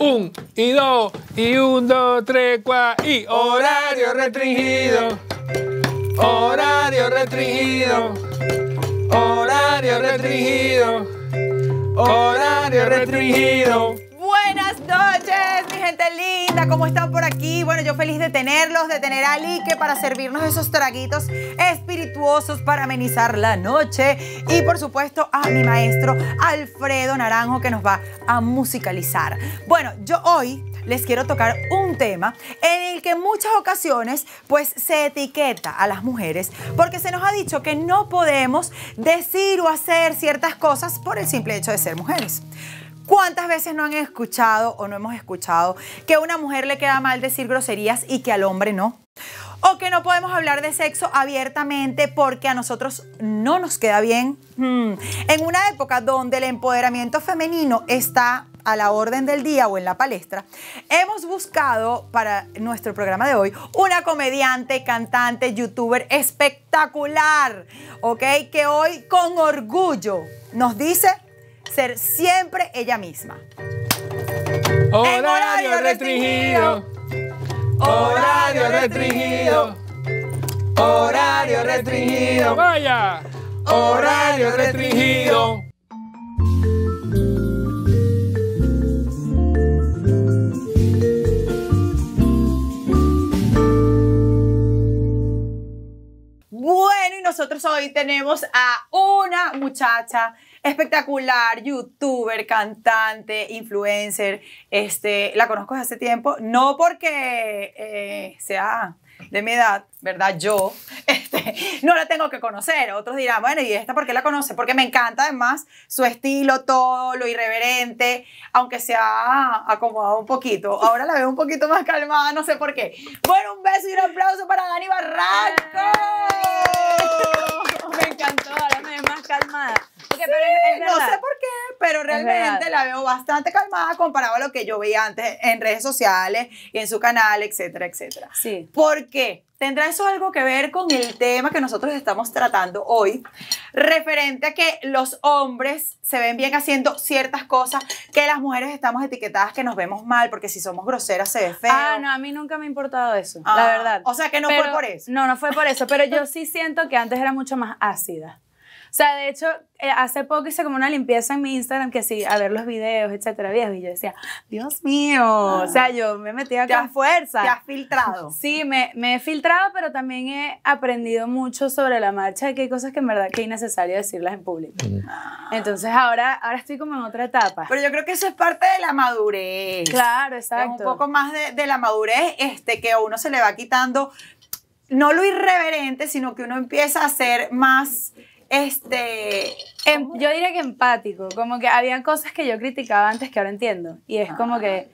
Un y dos y un, dos, tres, cuatro y horario restringido. Horario restringido. Horario restringido. Horario restringido noches, mi gente linda. ¿Cómo están por aquí? Bueno, yo feliz de tenerlos, de tener a Lique para servirnos esos traguitos espirituosos para amenizar la noche. Y por supuesto a mi maestro Alfredo Naranjo que nos va a musicalizar. Bueno, yo hoy les quiero tocar un tema en el que en muchas ocasiones pues se etiqueta a las mujeres porque se nos ha dicho que no podemos decir o hacer ciertas cosas por el simple hecho de ser mujeres. ¿Cuántas veces no han escuchado o no hemos escuchado que a una mujer le queda mal decir groserías y que al hombre no? O que no podemos hablar de sexo abiertamente porque a nosotros no nos queda bien. Hmm. En una época donde el empoderamiento femenino está a la orden del día o en la palestra, hemos buscado para nuestro programa de hoy una comediante, cantante, youtuber espectacular, ¿ok? Que hoy con orgullo nos dice ser siempre ella misma. Horario restringido. Horario restringido. Horario restringido. Vaya. Horario restringido. Bueno, y nosotros hoy tenemos a una muchacha espectacular, youtuber, cantante, influencer. Este, la conozco desde hace tiempo, no porque eh, sea de mi edad, ¿verdad? Yo este, no la tengo que conocer. Otros dirán, bueno, ¿y esta por qué la conoce? Porque me encanta además su estilo, todo lo irreverente, aunque se ha acomodado un poquito. Ahora la veo un poquito más calmada, no sé por qué. Bueno, un beso y un aplauso para Dani Barranco. Me encantó, ahora me ve más calmada no sé por qué, pero realmente la veo bastante calmada comparado a lo que yo veía antes en redes sociales y en su canal, etcétera, etcétera. Sí. ¿Por qué? ¿Tendrá eso algo que ver con el tema que nosotros estamos tratando hoy? Referente a que los hombres se ven bien haciendo ciertas cosas que las mujeres estamos etiquetadas que nos vemos mal porque si somos groseras se ve feo. Ah, no, a mí nunca me ha importado eso, la ah, verdad. O sea que no fue por eso. No, no fue por eso, pero yo sí siento que antes era mucho más ácida. O sea, de hecho, eh, hace poco hice como una limpieza en mi Instagram que sí, a ver los videos, etcétera, viejo. Y yo decía, Dios mío. O ah. sea, yo me metí acá la fuerza. Te has filtrado. Sí, me, me, he filtrado, pero también he aprendido mucho sobre la marcha, que hay cosas que en verdad que es innecesario decirlas en público. Mm. Entonces ahora, ahora estoy como en otra etapa. Pero yo creo que eso es parte de la madurez. Claro, exacto. un poco más de, de la madurez este, que a uno se le va quitando, no lo irreverente, sino que uno empieza a ser más este, em, yo diría que empático, como que había cosas que yo criticaba antes que ahora entiendo. Y es como que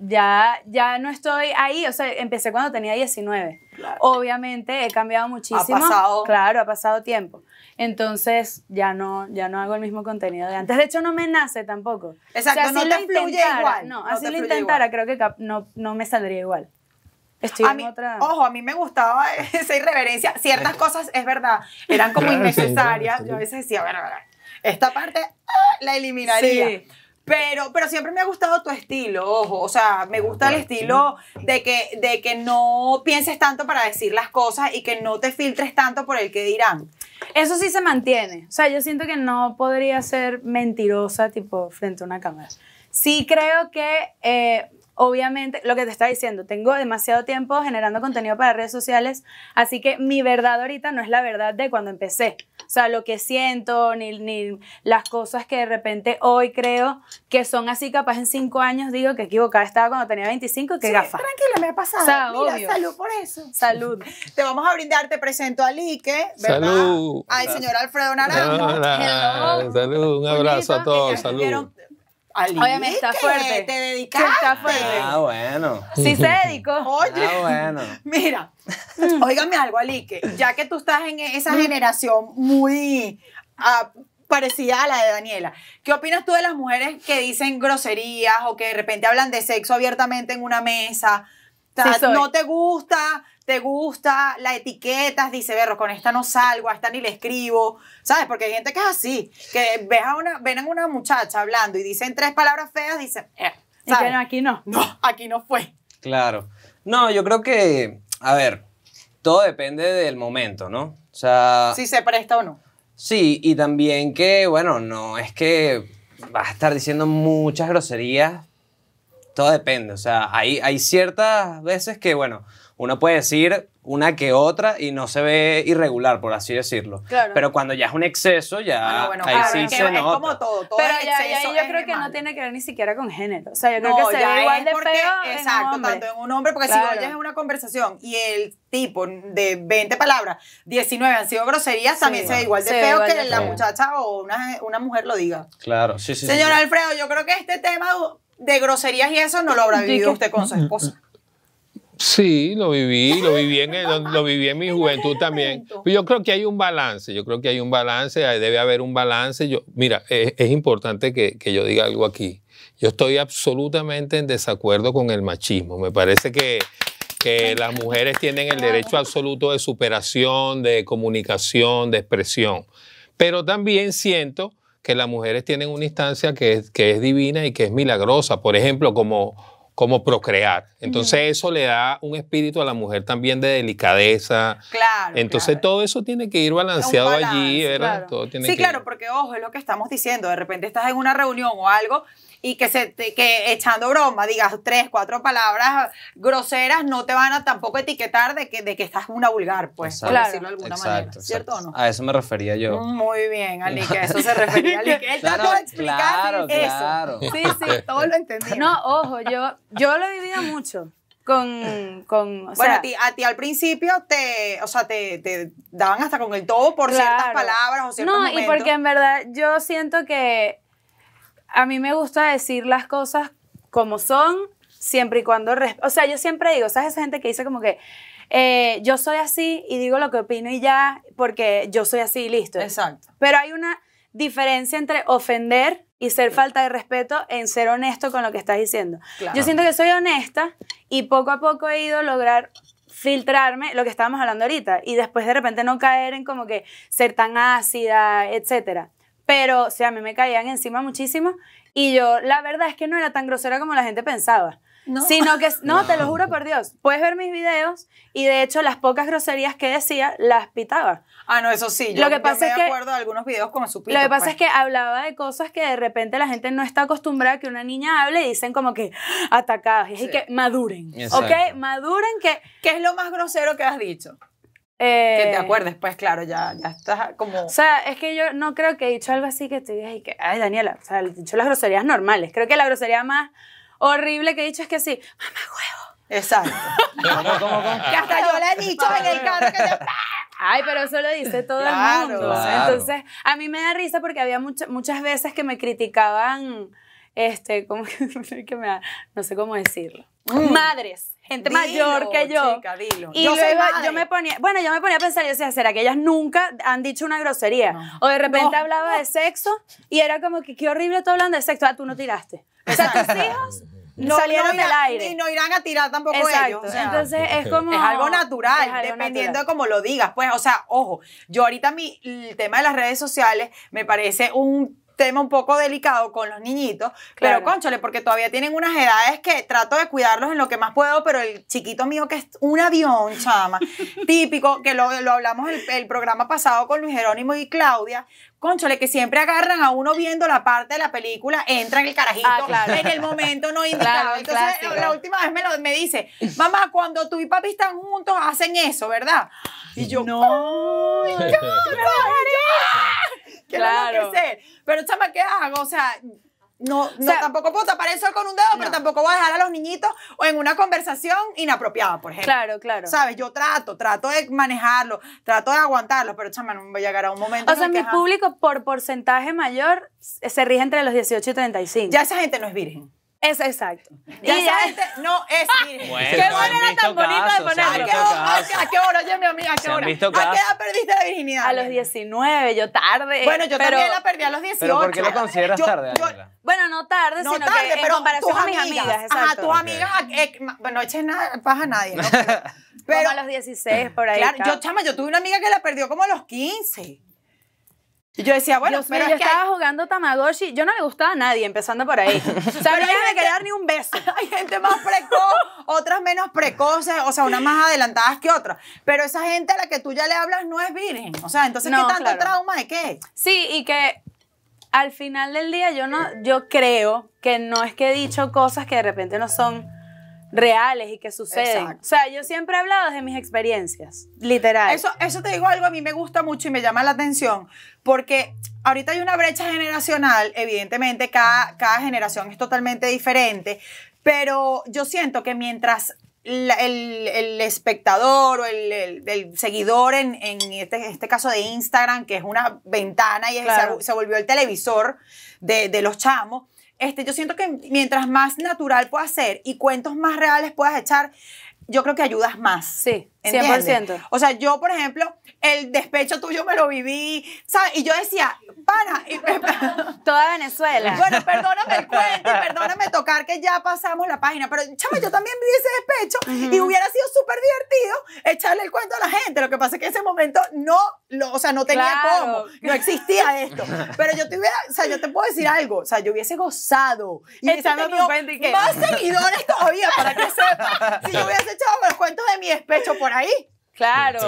ya, ya no estoy ahí, o sea, empecé cuando tenía 19. Obviamente he cambiado muchísimo. Claro, ha pasado tiempo. Entonces ya no, ya no hago el mismo contenido de antes. De hecho, no me nace tampoco. Exacto, no No, así lo intentara, creo que no me saldría igual. Estoy otra... Ojo, a mí me gustaba esa irreverencia. Ciertas cosas, es verdad, eran como innecesarias. Yo a veces decía, bueno, esta parte ah, la eliminaría. Pero, pero siempre me ha gustado tu estilo, ojo. O sea, me ah, gusta el pues, estilo de que, de que no pienses tanto para decir las cosas y que no te filtres tanto por el que dirán. Eso sí se mantiene. O sea, yo siento que no podría ser mentirosa, tipo, frente a una cámara. Sí creo que eh, obviamente, lo que te estaba diciendo, tengo demasiado tiempo generando contenido para redes sociales, así que mi verdad ahorita no es la verdad de cuando empecé. O sea, lo que siento, ni, ni las cosas que de repente hoy creo que son así, capaz en cinco años digo que equivocada estaba cuando tenía 25, que sí, tranquilo, Tranquila, me ha pasado. salud por eso. Salud. te vamos a brindar, te presento a Lique, ¿verdad? Salud. Al señor Alfredo Naranjo. Ah, salud, un abrazo a todos, salud. Obviamente está fuerte. Te dedicaste. Ah, bueno. Sí se dedicó. Oye. Ah, bueno. Mira, óigame algo, Alique. Ya que tú estás en esa mm. generación muy ah, parecida a la de Daniela, ¿qué opinas tú de las mujeres que dicen groserías o que de repente hablan de sexo abiertamente en una mesa? no te gusta, te gusta, la etiquetas, dice, berro, con esta no salgo, a esta ni le escribo, ¿sabes? Porque hay gente que es así, que ves a una, ven a una muchacha hablando y dicen tres palabras feas, dicen, eh, aquí no. No, aquí no fue. Claro. No, yo creo que, a ver, todo depende del momento, ¿no? O sea... Si se presta o no. Sí, y también que, bueno, no es que vas a estar diciendo muchas groserías, todo depende, o sea, hay, hay ciertas veces que, bueno, uno puede decir una que otra y no se ve irregular, por así decirlo. Pero cuando ya es un exceso, ya hay ah, sí es como todo, todo Pero ya, yo creo que no tiene que ver ni siquiera con género. O sea, yo se igual de feo Exacto, tanto en un hombre, porque si si oyes una conversación y el tipo de 20 palabras, 19 han sido groserías, también se ve igual de feo que la muchacha o una, una, mujer lo diga. Claro, sí, sí. Señor Alfredo, yo creo que este tema de groserías y eso no lo habrá vivido usted con su esposa. Sí, lo viví, lo viví en, mi juventud también. Pues yo creo que hay un balance, yo creo que hay un balance, debe haber un balance. Yo, mira, eh, es, importante que, yo diga algo aquí. Yo estoy absolutamente en desacuerdo con el machismo. Me parece que, las mujeres tienen el derecho absoluto de superación, de comunicación, de expresión. Pero también siento que las mujeres tienen una instancia que, que es divina y que es milagrosa. Por ejemplo, como como procrear. Entonces eso le da un espíritu a la mujer también de delicadeza. Claro. Entonces todo eso tiene que ir balanceado allí, ¿verdad? sí, claro, porque ojo, es lo que estamos diciendo, de repente estás en una reunión o algo y que, se que echando broma digas tres, cuatro palabras groseras, no te van a tampoco etiquetar de que, de que estás una vulgar, pues, por decirlo de alguna manera. ¿Cierto o no? A eso me refería yo. Muy bien, Ali, que a eso se refería Él trató explicar eso. Claro. Sí, sí, todo lo entendí. No, ojo, yo, yo lo he vivido mucho con, con bueno, a, ti, a ti al principio te, o sea, te, te daban hasta con el todo por ciertas palabras o ciertos No, y porque en verdad yo siento que a mí me gusta decir las cosas como son, siempre y cuando... O sea, yo siempre digo, ¿sabes esa gente que dice como que... Eh, yo soy así y digo lo que opino y ya, porque yo soy así y listo. Exacto. Pero hay una diferencia entre ofender y ser falta de respeto en ser honesto con lo que estás diciendo. Yo siento que soy honesta y poco a poco he ido a lograr filtrarme lo que estábamos hablando ahorita y después de repente no caer en como que ser tan ácida, etcétera. Pero, o sea, a mí me caían encima muchísimo y yo, la verdad es que no era tan grosera como la gente pensaba. No. Sino que, no, te lo juro por Dios, puedes ver mis videos y de hecho las pocas groserías que decía las pitaba. Ah, no, eso sí, yo, lo que pasa es acuerdo que, de algunos videos como su Lo que pasa es pues. que hablaba de cosas que de repente la gente no está acostumbrada a que una niña hable y dicen como que atacadas. Y que maduren, ¿ok? Maduren que... ¿Qué es lo más grosero que has dicho? que te eh, acuerdes, pues claro, ya, ya estás como... O sea, es que yo no creo que he dicho algo así que te digas que, ay, Daniela, o sea, he dicho las groserías normales. Creo que la grosería más horrible que he dicho es que así, mamá huevo. Exacto. Que hasta yo le he dicho en el carro ah". Ay, pero eso lo dice todo el mundo. Entonces, a mí me da risa porque había muchas muchas veces que me criticaban, este, como que, me no sé cómo decirlo. Mm. Madres gente mayor que yo. Y yo me ponía, bueno, yo me ponía a pensar, yo decía, ¿será que ellas nunca han dicho una grosería? O de repente hablaba de sexo y era como que qué horrible todo hablando de sexo. Ah, tú no tiraste. O sea, tus hijos no salieron del aire. Y no irán a tirar tampoco ellos. Entonces es como. Es algo natural, dependiendo de cómo lo digas. Pues, o sea, ojo, yo ahorita mi, el tema de las redes sociales me parece un tema un poco delicado con los niñitos, pero conchole, porque todavía tienen unas edades que trato de cuidarlos en lo que más puedo, pero el chiquito mío que es un avión, chama, típico, que lo, hablamos el, el, programa pasado con Luis Jerónimo y Claudia, conchole, que siempre agarran a uno viendo la parte de la película, entra en el carajito, ah, en el momento no indicado. Entonces, la última vez me, dice, mamá, cuando tú y papi están juntos, hacen eso, ¿verdad? Y yo, no, ¡No! Oh claro. Pero, chama, ¿qué hago? O sea, no, no tampoco puedo tapar con un dedo, pero tampoco voy a dejar a los niñitos o en una conversación inapropiada, por ejemplo. Claro, claro. ¿Sabes? Yo trato, trato de manejarlo, trato de aguantarlo, pero chama, no me voy a llegar a un momento. O sea, mi público por porcentaje mayor se rige entre los 18 y 35. Ya esa gente no es virgen. Es exacto. Ya y sabes, no es. Qué ah, Bueno, qué tan bonita de ponerlo. ¿A qué hora, oye, mi amiga? ¿A qué hora? ¿A qué edad perdiste la virginidad? A los 19, yo tarde. Bueno, yo pero... también la perdí a los 18. por qué lo consideras tarde, yo... Bueno, no tarde, sino que pero en comparación a mis amigas. Exacto. tus amigas, ah, eh, bueno, eches nada, paja a nadie, ¿no? Pero, a los 16, por ahí. yo, chama, yo tuve una amiga que la perdió como a los 15. Y yo decía, bueno, yo estaba jugando Tamagotchi. Yo no le gustaba a nadie, empezando por ahí. o sea, no me ni un beso. Hay gente más precoz, otras menos precoces, o sea, unas más adelantadas que otras. Pero esa gente a la que tú ya le hablas no es virgen. O sea, entonces, ¿qué tanto trauma de qué? Sí, y que al final del día yo, no, yo creo que no es que he dicho cosas que de repente no son reales y que suceden. O sea, yo siempre he hablado de mis experiencias, literal. Eso, eso te digo algo, a mí me gusta mucho y me llama la atención, porque ahorita hay una brecha generacional, evidentemente cada, cada generación es totalmente diferente, pero yo siento que mientras el, espectador o el, seguidor en, este, este, caso de Instagram, que es una ventana y se, volvió el televisor de, de los chamos, este, yo siento que mientras más natural puedas ser y cuentos más reales puedas echar, yo creo que ayudas más. Sí. 100%. O sea, yo, por ejemplo, el despecho tuyo me lo viví, ¿sabes? Y yo decía, pana. Toda Venezuela. Bueno, perdóname el cuento y perdóname tocar que ya pasamos la página, pero chama, yo también viví ese despecho y hubiera sido súper divertido echarle el cuento a la gente. Lo que pasa es que en ese momento no, lo, o sea, no tenía cómo, no existía esto. Pero yo te hubiera, o sea, yo te puedo decir algo, o sea, yo hubiese gozado y Echando tu cuenta y qué. más seguidores todavía, para que sepas. si yo hubiese echado los cuentos de mi despecho por ahí. Claro.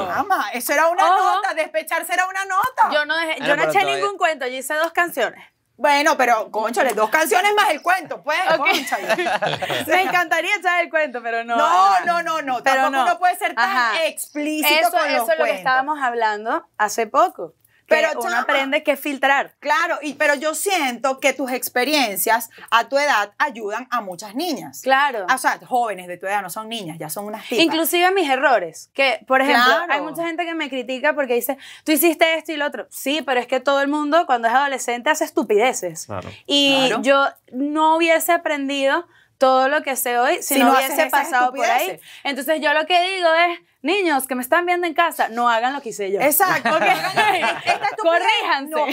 eso era una nota, despecharse era una nota. Yo no, ah, yo no eché ningún cuento, yo hice dos canciones. Bueno, pero, conchale, dos canciones más el cuento, pues, Me encantaría echar el cuento, pero no. No, no, no, no. tampoco no. uno puede ser tan explícito eso, con los Eso es lo que estábamos hablando hace poco pero uno aprende que filtrar. Claro, y, pero yo siento que tus experiencias a tu edad ayudan a muchas niñas. Claro. Ah, o sea, jóvenes de tu edad no son niñas, ya son unas chicas. Inclusive mis errores, que por ejemplo, hay mucha gente que me critica porque dice, tú hiciste esto y lo otro. Sí, pero es que todo el mundo cuando es adolescente hace estupideces. Claro. Y yo no hubiese aprendido todo lo que sé hoy si, no, no, hubiese pasado por ahí. Entonces yo lo que digo es, Niños que me están viendo en casa, no hagan lo que hice yo. Exacto. Esta Corríjanse. Ojo,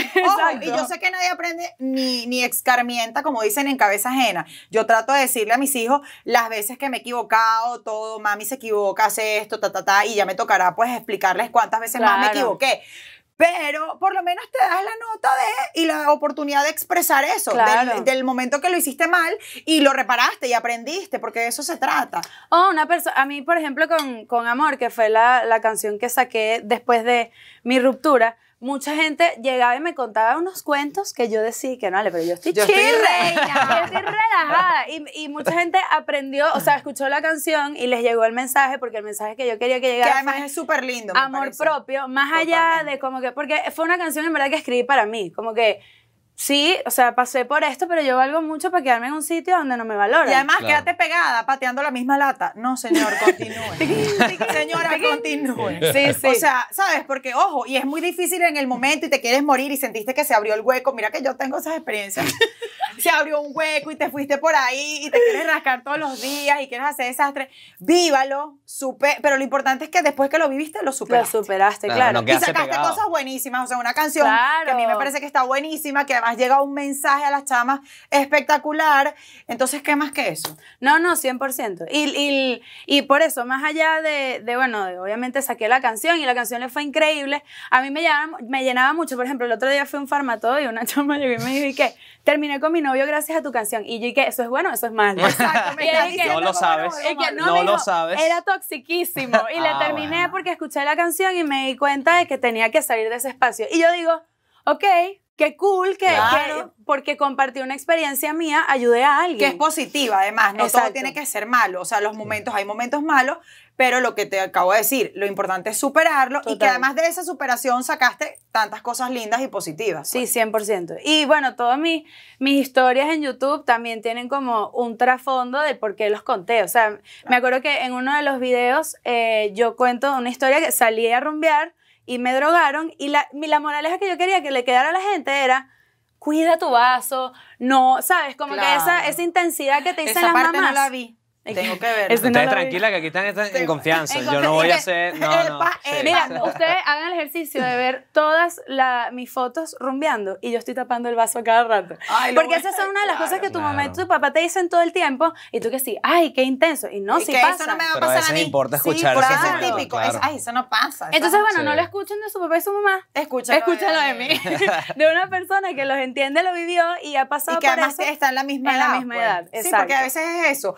y yo sé que nadie aprende ni, ni excarmienta, como dicen, en cabeza ajena. Yo trato de decirle a mis hijos las veces que me he equivocado, todo, mami se equivoca, hace esto, ta, ta, ta, y ya me tocará pues explicarles cuántas veces más me equivoqué pero por lo menos te das la nota de y la oportunidad de expresar eso, del, momento que lo hiciste mal y lo reparaste y aprendiste, porque de eso se trata. Oh, una a mí, por ejemplo, con, Amor, que fue la, la canción que saqué después de mi ruptura, mucha gente llegaba y me contaba unos cuentos que yo decía que no, le pero yo estoy yo estoy relajada. Y, mucha gente aprendió, o sea, escuchó la canción y les llegó el mensaje, porque el mensaje que yo quería que llegara. Que además es súper lindo. amor propio, más allá de como que, porque fue una canción en verdad que escribí para mí, como que Sí, o sea, pasé por esto, pero yo valgo mucho para quedarme en un sitio donde no me valoran. Y además, quédate pegada pateando la misma lata. No, señor, continúe. Señora, continúe. Sí, sí. O sea, ¿sabes? Porque, ojo, y es muy difícil en el momento y te quieres morir y sentiste que se abrió el hueco. Mira que yo tengo esas experiencias. se abrió un hueco y te fuiste por ahí y te quieres rascar todos los días y quieres hacer desastre. Vívalo, supe, pero lo importante es que después que lo viviste, lo superaste. Lo superaste, claro. y sacaste cosas buenísimas. O sea, una canción que a mí me parece que está buenísima, que además Has llegado un mensaje a las chamas espectacular. Entonces, ¿qué más que eso? No, no, 100%. Y, y, y por eso, más allá de, de bueno, de, obviamente saqué la canción y la canción le fue increíble, a mí me llenaba, me llenaba mucho. Por ejemplo, el otro día fui a un farmatodo y una chama llegó y me dijo, ¿y Terminé con mi novio gracias a tu canción. Y yo, ¿y qué? Eso es bueno, eso es malo. Exacto, que, no lo sabes. Y no, lo sabes. Era toxiquísimo. Y le ah, terminé porque escuché la canción y me di cuenta de que tenía que salir de ese espacio. Y yo digo, ok, qué cool que, porque compartí una experiencia mía, ayudé a alguien. Que es positiva, además, no todo tiene que ser malo. O sea, los momentos, hay momentos malos, pero lo que te acabo de decir, lo importante es superarlo y que además de esa superación sacaste tantas cosas lindas y positivas. Sí, 100%. Pues. Y bueno, todas mis, mis historias en YouTube también tienen como un trasfondo de por qué los conté. O sea, me acuerdo que en uno de los videos eh, yo cuento una historia que salí a rumbear y me drogaron y la, la moraleja que yo quería que le quedara a la gente era, cuida tu vaso, no, ¿sabes? Como que esa, esa intensidad que te dicen esa parte la vi. Tengo que ver. Está tranquila, que aquí están, en confianza. Yo no voy a hacer. No, no. Sí. Eh, mira, ustedes hagan el ejercicio de ver todas mis fotos rumbeando y yo estoy tapando el vaso cada rato. Porque esas son una de las cosas que tu mamá y tu papá te dicen todo el tiempo y tú que sí, ay, qué intenso. Y no, si pasa. Eso no me a pasar importa escuchar eso es típico. ay, eso no pasa. Entonces, bueno, no lo escuchen de su papá y su mamá. Escúchalo. Escúchalo de mí. de una persona que los entiende, lo vivió y ha pasado y que por además está en la misma pues. edad. Sí, porque a veces es eso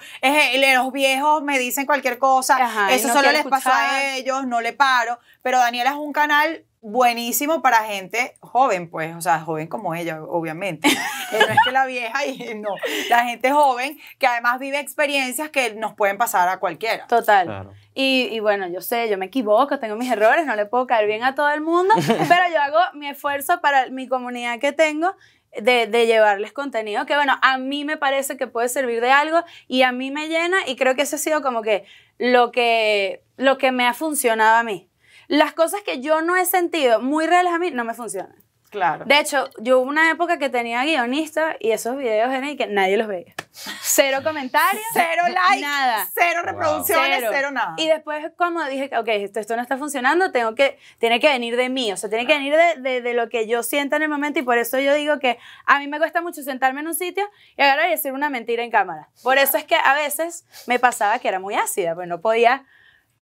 los viejos me dicen cualquier cosa, eso solo les pasa a ellos, no le paro, pero Daniela es un canal buenísimo para gente joven, pues, o sea, joven como ella, obviamente. Eh, no es que la vieja y eh, no, la gente joven que además vive experiencias que nos pueden pasar a cualquiera. Total. Y, y, bueno, yo sé, yo me equivoco, tengo mis errores, no le puedo caer bien a todo el mundo, pero yo hago mi esfuerzo para mi comunidad que tengo de, llevarles contenido que, bueno, a mí me parece que puede servir de algo y a mí me llena y creo que eso ha sido como que lo que, lo que me ha funcionado a mí. Las cosas que yo no he sentido muy reales a mí no me funcionan. Claro. De hecho, yo hubo una época que tenía guionista y esos videos eran y que nadie los veía. Cero comentarios, cero likes, nada. cero reproducciones, cero. nada. Y después como dije, ok, esto, esto, no está funcionando, tengo que, tiene que venir de mí, o sea, tiene que venir de, de, lo que yo sienta en el momento y por eso yo digo que a mí me cuesta mucho sentarme en un sitio y agarrar y decir una mentira en cámara. Por eso es que a veces me pasaba que era muy ácida, pues no podía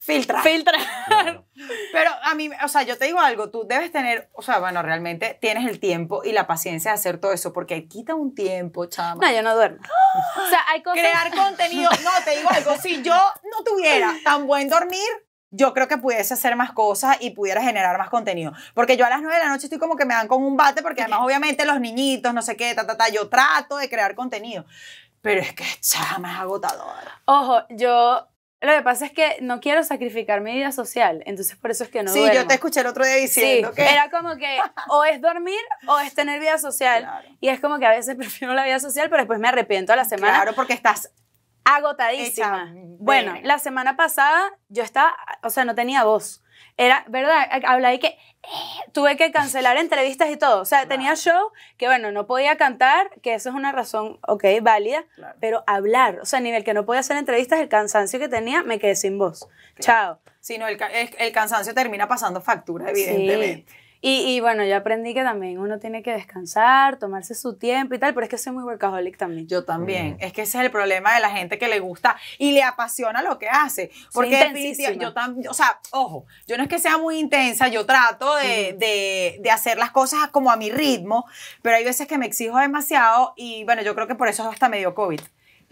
filtrar. Filtrar. Pero a mí, o sea, yo te digo algo, tú debes tener, o sea, bueno, realmente tienes el tiempo y la paciencia de hacer todo eso, porque quita un tiempo, chama. No, yo no duermo. o sea, hay cosas... Crear contenido, no, te digo algo, si yo no tuviera tan buen dormir, yo creo que pudiese hacer más cosas y pudiera generar más contenido. Porque yo a las nueve de la noche estoy como que me dan con un bate, porque además obviamente los niñitos, no sé qué, ta, ta, ta, yo trato de crear contenido. Pero es que chama es agotadora. Ojo, yo lo que pasa es que no quiero sacrificar mi vida social, entonces por eso es que no Sí, yo te escuché el otro día diciendo que... era como que o es dormir o es tener vida social. Y es como que a veces prefiero la vida social, pero después me arrepiento a la semana. Claro, porque estás... Agotadísima. Bueno, la semana pasada yo estaba, o sea, no tenía voz. Era, ¿verdad? Eh, habla que eh, tuve que cancelar entrevistas y todo. O sea, tenía show que, bueno, no podía cantar, que eso es una razón, ok, válida, pero hablar, o sea, a nivel que no podía hacer entrevistas, el cansancio que tenía, me quedé sin voz. Chao. Sí, no, el, cansancio termina pasando factura, evidentemente. Y, bueno, yo aprendí que también uno tiene que descansar, tomarse su tiempo y tal, pero es que soy muy workaholic también. Yo también. Mm. Es que ese es el problema de la gente que le gusta y le apasiona lo que hace. Porque yo también, o sea, ojo, yo no es que sea muy intensa, yo trato mm. de, de, hacer las cosas como a mi ritmo, pero hay veces que me exijo demasiado y bueno, yo creo que por eso hasta me dio COVID.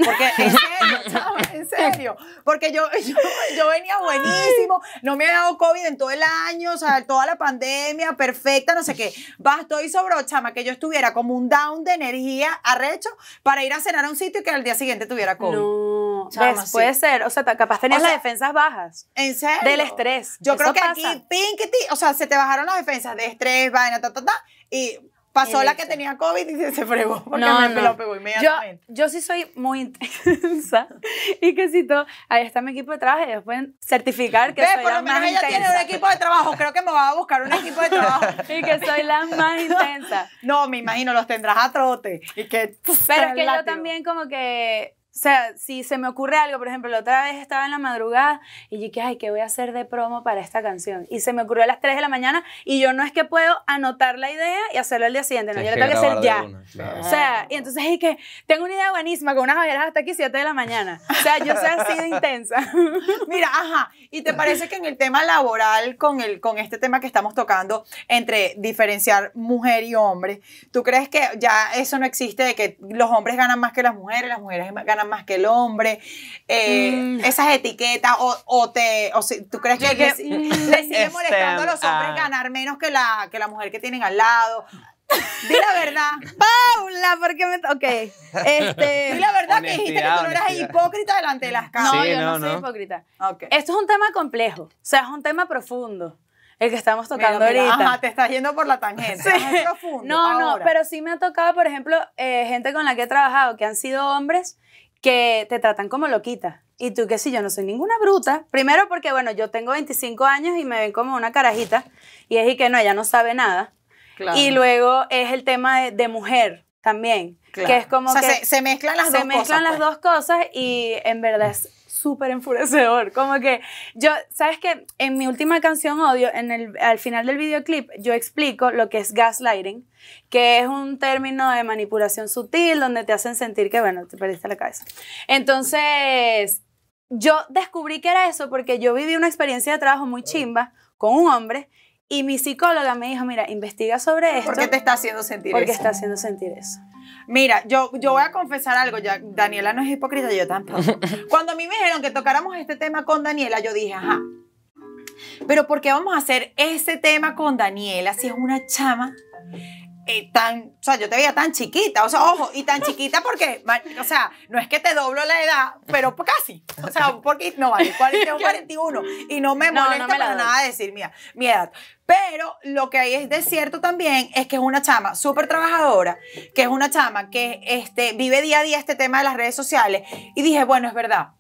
Porque, en serio, en serio. Porque yo, yo, venía buenísimo, no me había dado COVID en todo el año, o sea, toda la pandemia, perfecta, no sé qué. Bastó y sobró, chama, que yo estuviera como un down de energía arrecho para ir a cenar a un sitio y que al día siguiente tuviera COVID. No, chama, pues, puede ser. O sea, capaz tenías las defensas bajas. ¿En serio? Del estrés. Yo creo que aquí, pinkity, o sea, se te bajaron las defensas de estrés, vaina, ta, ta, ta, y Pasó la que tenía COVID y se fregó porque no, me lo pegó inmediatamente. Yo, yo sí soy muy intensa y que si todo, ahí está mi equipo de trabajo, ellos pueden certificar que Ve, soy por lo menos ella tiene un equipo de trabajo, creo que me va a buscar un equipo de trabajo. y que soy la más intensa. No, me imagino, los tendrás a trote y que... Pero es que yo también como que o sea, si se me ocurre algo, por ejemplo, la otra vez estaba en la madrugada y dije, ay, ¿qué voy a hacer de promo para esta canción? Y se me ocurrió a las 3 de la mañana y yo no es que puedo anotar la idea y hacerlo el día siguiente, no, yo lo tengo que hacer ya. O sea, y entonces dije, tengo una idea buenísima con unas bailadas hasta aquí 7 de la mañana. O sea, yo soy así de intensa. Mira, ajá, ¿y te parece que en el tema laboral, con, el, con este tema que estamos tocando, entre diferenciar mujer y hombre, ¿tú crees que ya eso no existe de que los hombres ganan más que las mujeres, las mujeres ganan más que el hombre, eh, mm. esas etiquetas, o, o te, o si, tú crees que, le, le sigue molestando a los hombres ah. ganar menos que la, que la mujer que tienen al lado. Di la verdad. Paula, ¿por qué me.? Ok. Este, di la verdad que dijiste que tú no eras hipócrita delante de las cámaras. No, yo no, soy hipócrita. Okay. Esto es un tema complejo. O sea, es un tema profundo. El que estamos tocando ahorita. Ajá, te estás yendo por la tangente. Es profundo. No, no, pero sí me ha tocado, por ejemplo, eh, gente con la que he trabajado que han sido hombres que te tratan como loquita. Y tú que si yo no soy ninguna bruta. Primero porque, bueno, yo tengo 25 años y me ven como una carajita. Y es y que no, ella no sabe nada. Y luego es el tema de, mujer también. Que es como que se, mezclan las dos cosas. Se mezclan las pues. dos cosas y en verdad súper enfurecedor. Como que yo, ¿sabes qué? En mi última canción, Odio, en el, al final del videoclip, yo explico lo que es gaslighting, que es un término de manipulación sutil donde te hacen sentir que, bueno, te perdiste la cabeza. Entonces, yo descubrí que era eso porque yo viví una experiencia de trabajo muy chimba con un hombre y mi psicóloga me dijo, mira, investiga sobre esto. qué te está haciendo sentir eso. Porque está haciendo sentir eso. Mira, yo, yo voy a mm. confesar algo, Daniela no es hipócrita, yo tampoco. Cuando a mí me dijeron que tocáramos este tema con Daniela, yo dije, ajá, pero ¿por qué vamos a hacer este tema con Daniela si es una chama? Eh, tan, o sea, yo te veía tan chiquita, o sea, ojo, y tan chiquita porque, o sea, no es que te doblo la edad, pero pues casi, o sea, porque no vale, 41 y no me molesta me nada decir mira, mi edad, pero lo que ahí es de cierto también es que es una chama súper trabajadora, que es una chama que este, vive día a día este tema de las redes sociales. Y dije, bueno, es verdad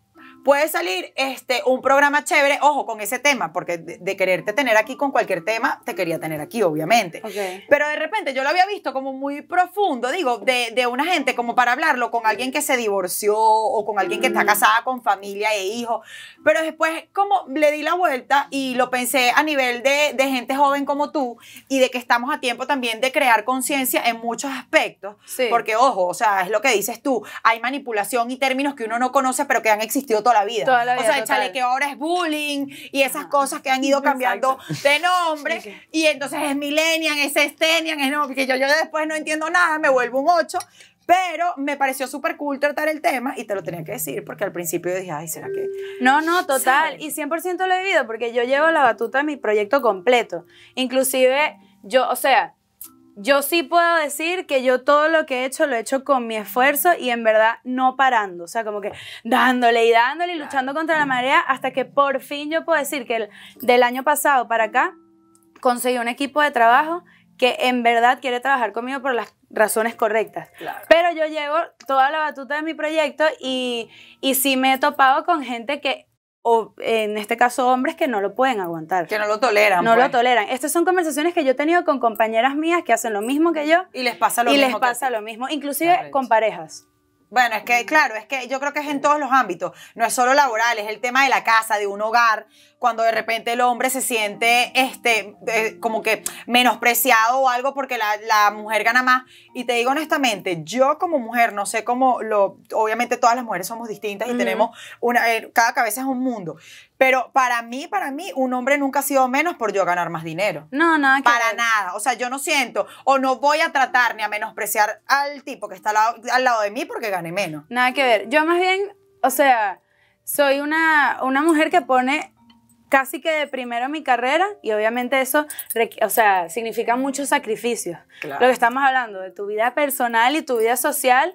puede salir este, un programa chévere, ojo, con ese tema, porque de, quererte tener aquí con cualquier tema, te quería tener aquí, obviamente. Pero de repente yo lo había visto como muy profundo, digo, de, de, una gente como para hablarlo con alguien que se divorció o con alguien que está mm. casada con familia e hijo. Pero después como le di la vuelta y lo pensé a nivel de, de gente joven como tú y de que estamos a tiempo también de crear conciencia en muchos aspectos. Porque, ojo, o sea, es lo que dices tú, hay manipulación y términos que uno no conoce, pero que han existido todavía la vida. o sea, échale que ahora es bullying y esas cosas que han ido cambiando de nombre. Y entonces es millennial, es estenian, es no, porque yo, yo después no entiendo nada, me vuelvo un ocho, Pero me pareció súper cool tratar el tema y te lo tenía que decir porque al principio dije, ay, ¿será que...? No, no, total. Y 100% lo he vivido porque yo llevo la batuta de mi proyecto completo. Inclusive, yo, o sea, yo sí puedo decir que yo todo lo que he hecho lo he hecho con mi esfuerzo y en verdad no parando, o sea, como que dándole y dándole y luchando contra la marea hasta que por fin yo puedo decir que del año pasado para acá conseguí un equipo de trabajo que en verdad quiere trabajar conmigo por las razones correctas. Pero yo llevo toda la batuta de mi proyecto y, y sí me he topado con gente que o en este caso hombres que no lo pueden aguantar. Que no lo toleran. No lo pues. toleran. Estas son conversaciones que yo he tenido con compañeras mías que hacen lo mismo que yo. Y les pasa lo mismo. Y les pasa lo mismo, inclusive con parejas. Bueno, es que, claro, es que yo creo que es en todos los ámbitos. No es solo laboral, es el tema de la casa, de un hogar, cuando de repente el hombre se siente este, eh, como que menospreciado o algo porque la, mujer gana más. Y te digo honestamente, yo como mujer, no sé cómo lo. Obviamente todas las mujeres somos distintas y tenemos una. Eh, cada cabeza es un mundo. Pero para mí, para mí, un hombre nunca ha sido menos por yo ganar más dinero. No, nada. para nada. O sea, yo no siento o no voy a tratar ni a menospreciar al tipo que está al lado, de mí porque gane menos. Nada que ver. Yo más bien, o sea, soy una, una mujer que pone casi que de primero mi carrera y obviamente eso, o sea, significa muchos sacrificios. Lo que estamos hablando de tu vida personal y tu vida social,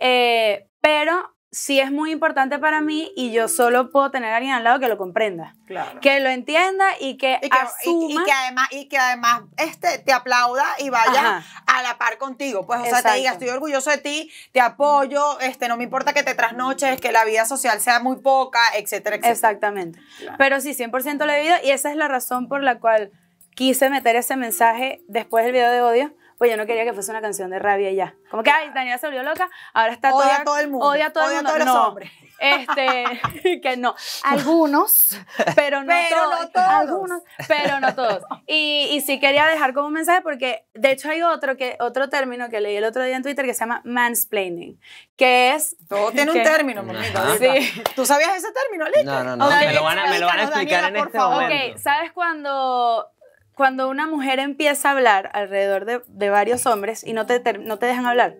eh, pero sí es muy importante para mí y yo solo puedo tener a alguien al lado que lo comprenda. Claro. Que lo entienda y que, que asuma. Y, que además, y que además este, te aplauda y vaya a la par contigo. Pues, o sea, te diga, estoy orgulloso de ti, te apoyo, este, no me importa que te trasnoches, que la vida social sea muy poca, etcétera, etcétera. Exactamente. Pero sí, 100% la vida y esa es la razón por la cual quise meter ese mensaje después del video de odio pues yo no quería que fuese una canción de rabia y ya. Como que, ay, Daniela se volvió loca, ahora está odia a todo el mundo. Odia a todo el mundo. A todos los hombres. Este, que no. Algunos, pero no pero todos. No todos. Algunos, pero no todos. Y, y, sí quería dejar como un mensaje porque, de hecho, hay otro, que, otro término que leí el otro día en Twitter que se llama mansplaining, que es... Todo tiene un término, mamita. Sí. ¿Tú sabías ese término, Lito? No, no, no. Me, lo van a, explicar en este momento. Ok, ¿sabes cuando cuando una mujer empieza a hablar alrededor de, varios hombres y no no te dejan hablar,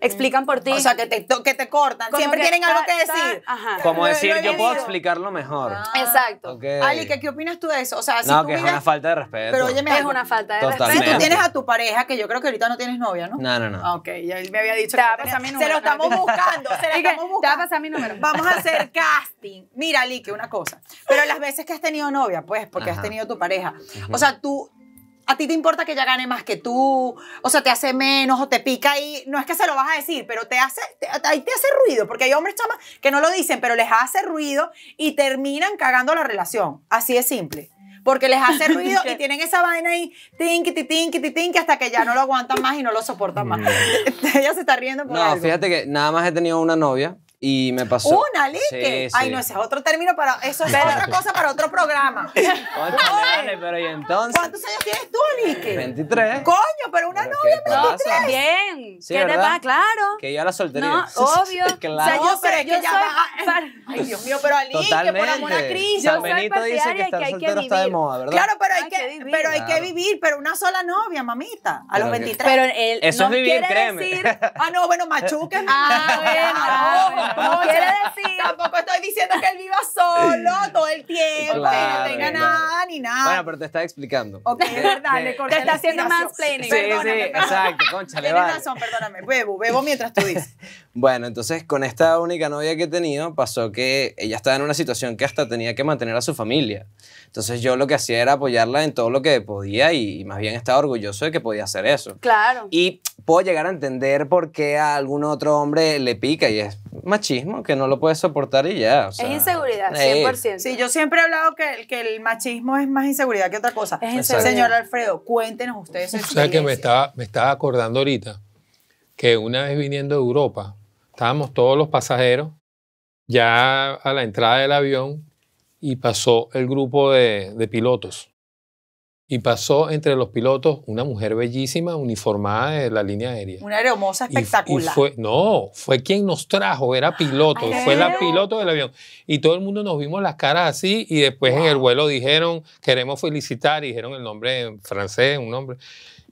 Explican por ti. O sea, que te, que te cortan. Siempre tienen algo que decir. ajá. Como decir, yo puedo explicarlo mejor. Ah. Exacto. Ali, ¿qué, ¿qué, opinas tú de eso? O sea, si no, que es una falta de respeto. Pero oye, es una falta de respeto. Si tú tienes a tu pareja, que yo creo que ahorita no tienes novia, ¿no? No, no, no. Ok, ya me había dicho. Te a mi Se lo estamos buscando. Se lo estamos buscando. Te va a mi número. Vamos a hacer casting. Mira, Ali, que una cosa. Pero las veces que has tenido novia, pues, porque has tenido tu pareja. O sea, tú a ti te importa que ella gane más que tú, o sea, te hace menos o te pica y no es que se lo vas a decir, pero te hace, ahí te hace ruido, porque hay hombres chamas que no lo dicen, pero les hace ruido y terminan cagando la relación. Así es simple. Porque les hace ruido y tienen esa vaina ahí, tin tinky, tinky, hasta que ya no lo aguantan más y no lo soportan más. Mm. Ella se está riendo por No, fíjate que nada más he tenido una novia y me pasó. Una Alique? Ay, no, ese es otro término para. Eso es otra cosa para otro programa. Dale, pero y entonces. ¿Cuántos años tienes tú, Alique? 23. Coño, pero una novia, 23. Está bien. Sí, ¿Qué te Claro. Que ya la soltería. No, obvio. claro. O sea, yo, creo que ya va. Ay, Dios mío, pero Alique, Totalmente. por amor a Cristo. Yo Benito dice que estar que soltero que está de moda, ¿verdad? Claro, pero hay, que, vivir. pero hay que vivir, pero una sola novia, mamita, a los 23. Pero él. Eso es vivir, créeme. Ah, no, bueno, machuques. Ah, ah, bueno, no quiere decir. Tampoco estoy diciendo que él viva solo todo el tiempo, y que no tenga nada ni nada. Bueno, pero te está explicando. Ok, dale, verdad, le Te está haciendo más Sí, sí, exacto, concha, le Tienes razón, perdóname. Bebo, bebo mientras tú dices. bueno, entonces con esta única novia que he tenido, pasó que ella estaba en una situación que hasta tenía que mantener a su familia. Entonces yo lo que hacía era apoyarla en todo lo que podía y más bien estaba orgulloso de que podía hacer eso. Claro. Y puedo llegar a entender por qué a algún otro hombre le pica y es machismo que no lo puede soportar y ya. es inseguridad, 100%. Sí, yo siempre he hablado que, que el machismo es más inseguridad que otra cosa. Es Señor Alfredo, cuéntenos ustedes. Su o sea, que me estaba, me acordando ahorita que una vez viniendo de Europa, estábamos todos los pasajeros ya a la entrada del avión y pasó el grupo de pilotos y pasó entre los pilotos una mujer bellísima uniformada de la línea aérea. Una hermosa espectacular. no, fue quien nos trajo, era ah, piloto, fue la piloto del avión. Y todo el mundo nos vimos las caras así y después en el vuelo dijeron, queremos felicitar, y dijeron el nombre en francés, un nombre.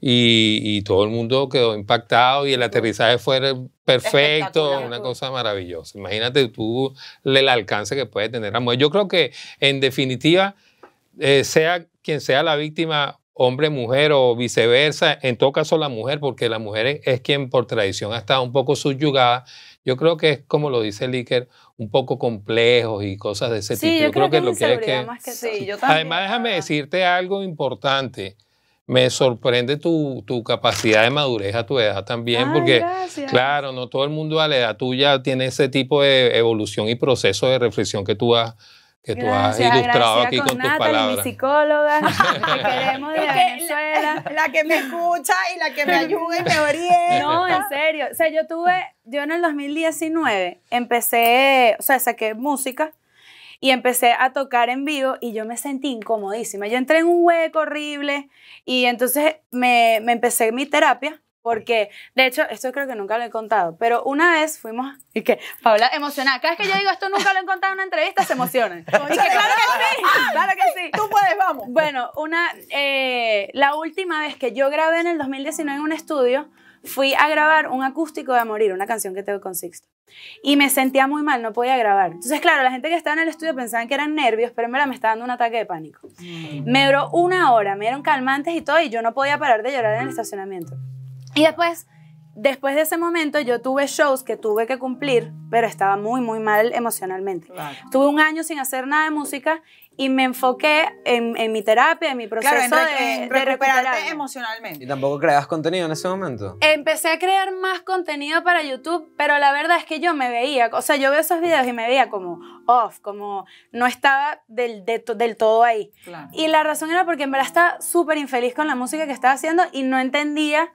Y, todo el mundo quedó impactado y el aterrizaje fue perfecto, una cosa maravillosa. Imagínate tú el alcance que puede tener la Yo creo que en definitiva... Eh, sea quien sea la víctima, hombre, mujer o viceversa, en todo caso la mujer, porque la mujer es, quien por tradición ha estado un poco subyugada. Yo creo que es como lo dice Licker, un poco complejo y cosas de ese tipo. Yo, creo, que, lo es que. Más que Además, déjame decirte algo importante. Me sorprende tu, capacidad de madurez a tu edad también, porque, claro, no todo el mundo a la edad tuya tiene ese tipo de evolución y proceso de reflexión que tú has que tú has ilustrado aquí con, tus palabras. mi psicóloga, La, que me escucha y la que me ayuda y me oriente. No, en serio. O sea, yo tuve, yo en el 2019 empecé, o sea, saqué música y empecé a tocar en vivo y yo me sentí incomodísima. Yo entré en un hueco horrible y entonces me, me empecé mi terapia porque, de hecho, esto creo que nunca lo he contado, pero una vez fuimos, y que, Paula, emocionada. Cada vez que yo digo esto nunca lo he contado en una entrevista, se emocionan. y que, claro que sí, ah, claro que sí. Tú puedes, vamos. Bueno, una, eh, la última vez que yo grabé en el 2019 en un estudio, fui a grabar un acústico de A Morir, una canción que tengo con Sixto. Y me sentía muy mal, no podía grabar. Entonces, claro, la gente que estaba en el estudio pensaban que eran nervios, pero en me estaba dando un ataque de pánico. Mm. Me duró una hora, me dieron calmantes y todo, y yo no podía parar de llorar en el estacionamiento. Y después, después de ese momento, yo tuve shows que tuve que cumplir, pero estaba muy, muy mal emocionalmente. Tuve un año sin hacer nada de música y me enfoqué en, mi terapia, en mi proceso de, en emocionalmente. ¿Y tampoco creabas contenido en ese momento? Empecé a crear más contenido para YouTube, pero la verdad es que yo me veía, o sea, yo veo esos videos y me veía como off, como no estaba del, del todo ahí. Y la razón era porque en verdad estaba súper infeliz con la música que estaba haciendo y no entendía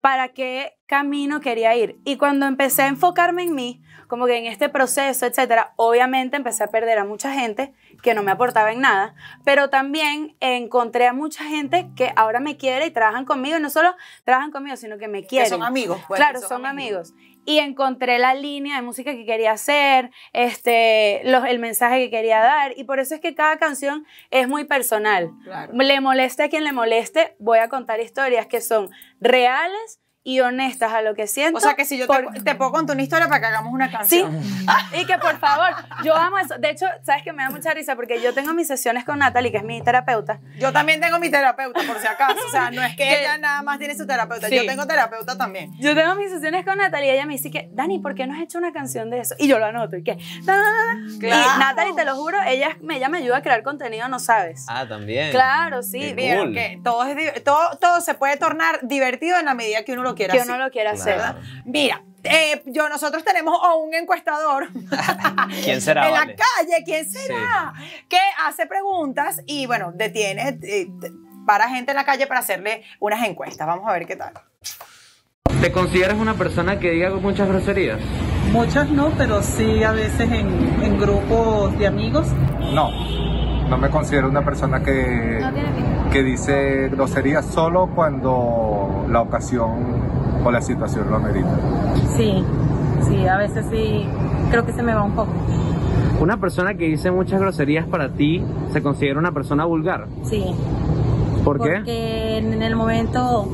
para qué camino quería ir. Y cuando empecé a enfocarme en mí, como que en este proceso, etcétera, obviamente empecé a perder a mucha gente que no me aportaba en nada, pero también encontré a mucha gente que ahora me quiere y trabajan conmigo, y no solo trabajan conmigo, sino que me quieren. Que son amigos, pues, Claro, son, amigos. Y encontré la línea de música que quería hacer, este, el mensaje que quería dar, y por eso es que cada canción es muy personal. Le moleste a quien le moleste, voy a contar historias que son reales y honestas a lo que siento. O sea, que si yo te, puedo contar una historia para que hagamos una canción. Sí. y que por favor, yo amo eso. De hecho, sabes que me da mucha risa porque yo tengo mis sesiones con Natalie, que es mi terapeuta. Yo también tengo mi terapeuta, por si acaso. O sea, no es que, ella nada más tiene su terapeuta, yo tengo terapeuta también. Yo tengo mis sesiones con Natalie y ella me dice que, Dani, ¿por qué no has hecho una canción de eso? Y yo lo anoto. Y que, Y Natalie, te lo juro, ella, me ayuda a crear contenido, no sabes. Ah, también. Claro, sí. Bien, que todo, todo, todo se puede tornar divertido en la medida que uno lo quiera hacer. lo quiera hacer. Mira, eh, yo, nosotros tenemos a un encuestador ¿Quién será, en la calle, ¿quién será? Que hace preguntas y bueno, detiene, eh, para gente en la calle para hacerle unas encuestas. Vamos a ver qué tal. ¿Te consideras una persona que diga muchas groserías? Muchas no, pero sí a veces en, en grupos de amigos. No, no me considero una persona que... No que dice grosería solo cuando la ocasión o la situación lo amerita. Sí, sí, a veces sí, creo que se me va un poco. ¿Una persona que dice muchas groserías para ti se considera una persona vulgar? Sí. ¿Por qué? Porque en el momento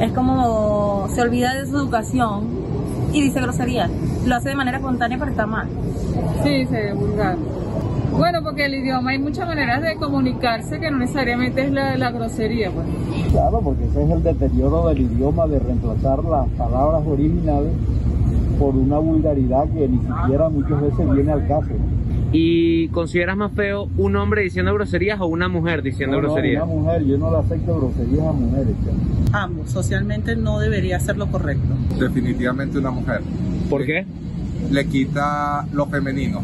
es como se olvida de su educación y dice groserías. Lo hace de manera espontánea, pero está mal. Sí, se sí, vulgar. Bueno, porque el idioma hay muchas maneras de comunicarse que no necesariamente es la, de la grosería. Pues. Claro, porque ese es el deterioro del idioma de reemplazar las palabras originales por una vulgaridad que ni siquiera muchas veces viene al caso. ¿Y consideras más feo un hombre diciendo groserías o una mujer diciendo no, groserías? Una mujer, yo no le acepto groserías a mujeres. Ambos, socialmente no debería ser lo correcto. Definitivamente una mujer. ¿Por eh, qué? Le quita lo femenino.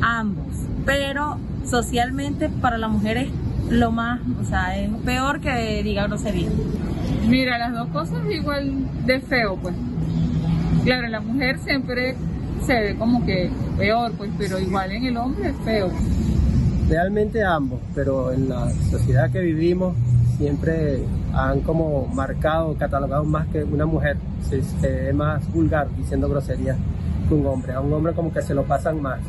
Ambos pero socialmente para la mujer es lo más, o sea, es peor que diga grosería. Mira, las dos cosas igual de feo, pues. Claro, la mujer siempre se ve como que peor, pues, pero igual en el hombre es feo. Realmente ambos, pero en la sociedad que vivimos siempre han como marcado, catalogado más que una mujer se, se ve más vulgar diciendo groserías que un hombre. A un hombre como que se lo pasan más.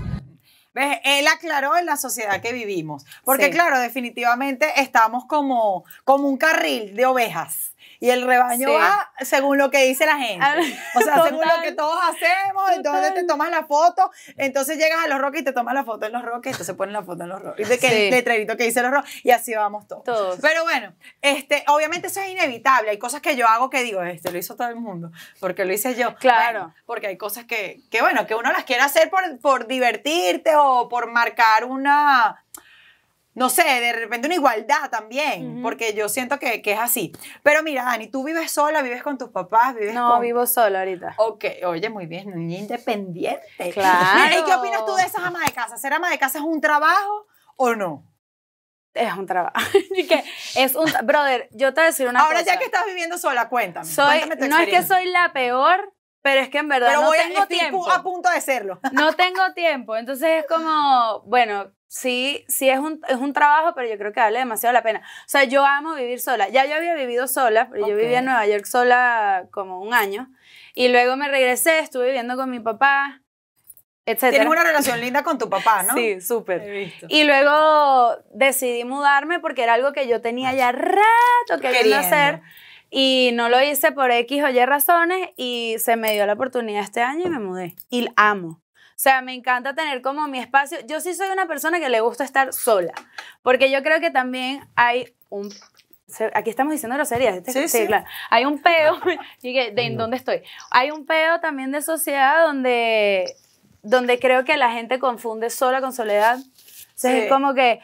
Él aclaró en la sociedad que vivimos. Porque, claro, definitivamente estamos como, como un carril de ovejas y el rebaño va según lo que dice la gente. Ah, o sea, según lo que todos hacemos, entonces te tomas la foto, entonces llegas a los roques y te tomas la foto en los roques, entonces ponen la foto en los roques. De que que dice los roques y así vamos todos. Pero bueno, este, obviamente eso es inevitable. Hay cosas que yo hago que digo, este lo hizo todo el mundo, porque lo hice yo. Claro. porque hay cosas que, que, bueno, que uno las quiere hacer por, por divertirte o por marcar una no sé, de repente una igualdad también, porque yo siento que, es así. Pero mira, Dani, tú vives sola, vives con tus papás, vives No, vivo sola ahorita. Ok, oye, muy bien, niña independiente. Claro. ¿y qué opinas tú de esas amas de casa? ¿Ser ama de casa es un trabajo o no? Es un trabajo. es un... Brother, yo te voy a decir una cosa. Ahora ya que estás viviendo sola, cuéntame. cuéntame no es que soy la peor pero es que en verdad pero no tengo tiempo. a punto de serlo. No tengo tiempo, entonces es como, bueno, sí, sí es un, es un trabajo, pero yo creo que vale demasiado la pena. O sea, yo amo vivir sola. Ya yo había vivido sola, pero yo vivía en Nueva York sola como un año. Y luego me regresé, estuve viviendo con mi papá, etc. Tienes una relación linda con tu papá, ¿no? Sí, súper. Y luego decidí mudarme porque era algo que yo tenía ya rato que quería hacer y no lo hice por X o Y razones y se me dio la oportunidad este año y me mudé. Y amo. O sea, me encanta tener como mi espacio. Yo sí soy una persona que le gusta estar sola, porque yo creo que también hay un... Aquí estamos diciendo groserías, ¿sí? Sí, Hay un peo, ¿de dónde estoy? Hay un peo también de sociedad donde, donde creo que la gente confunde sola con soledad. sea, es como que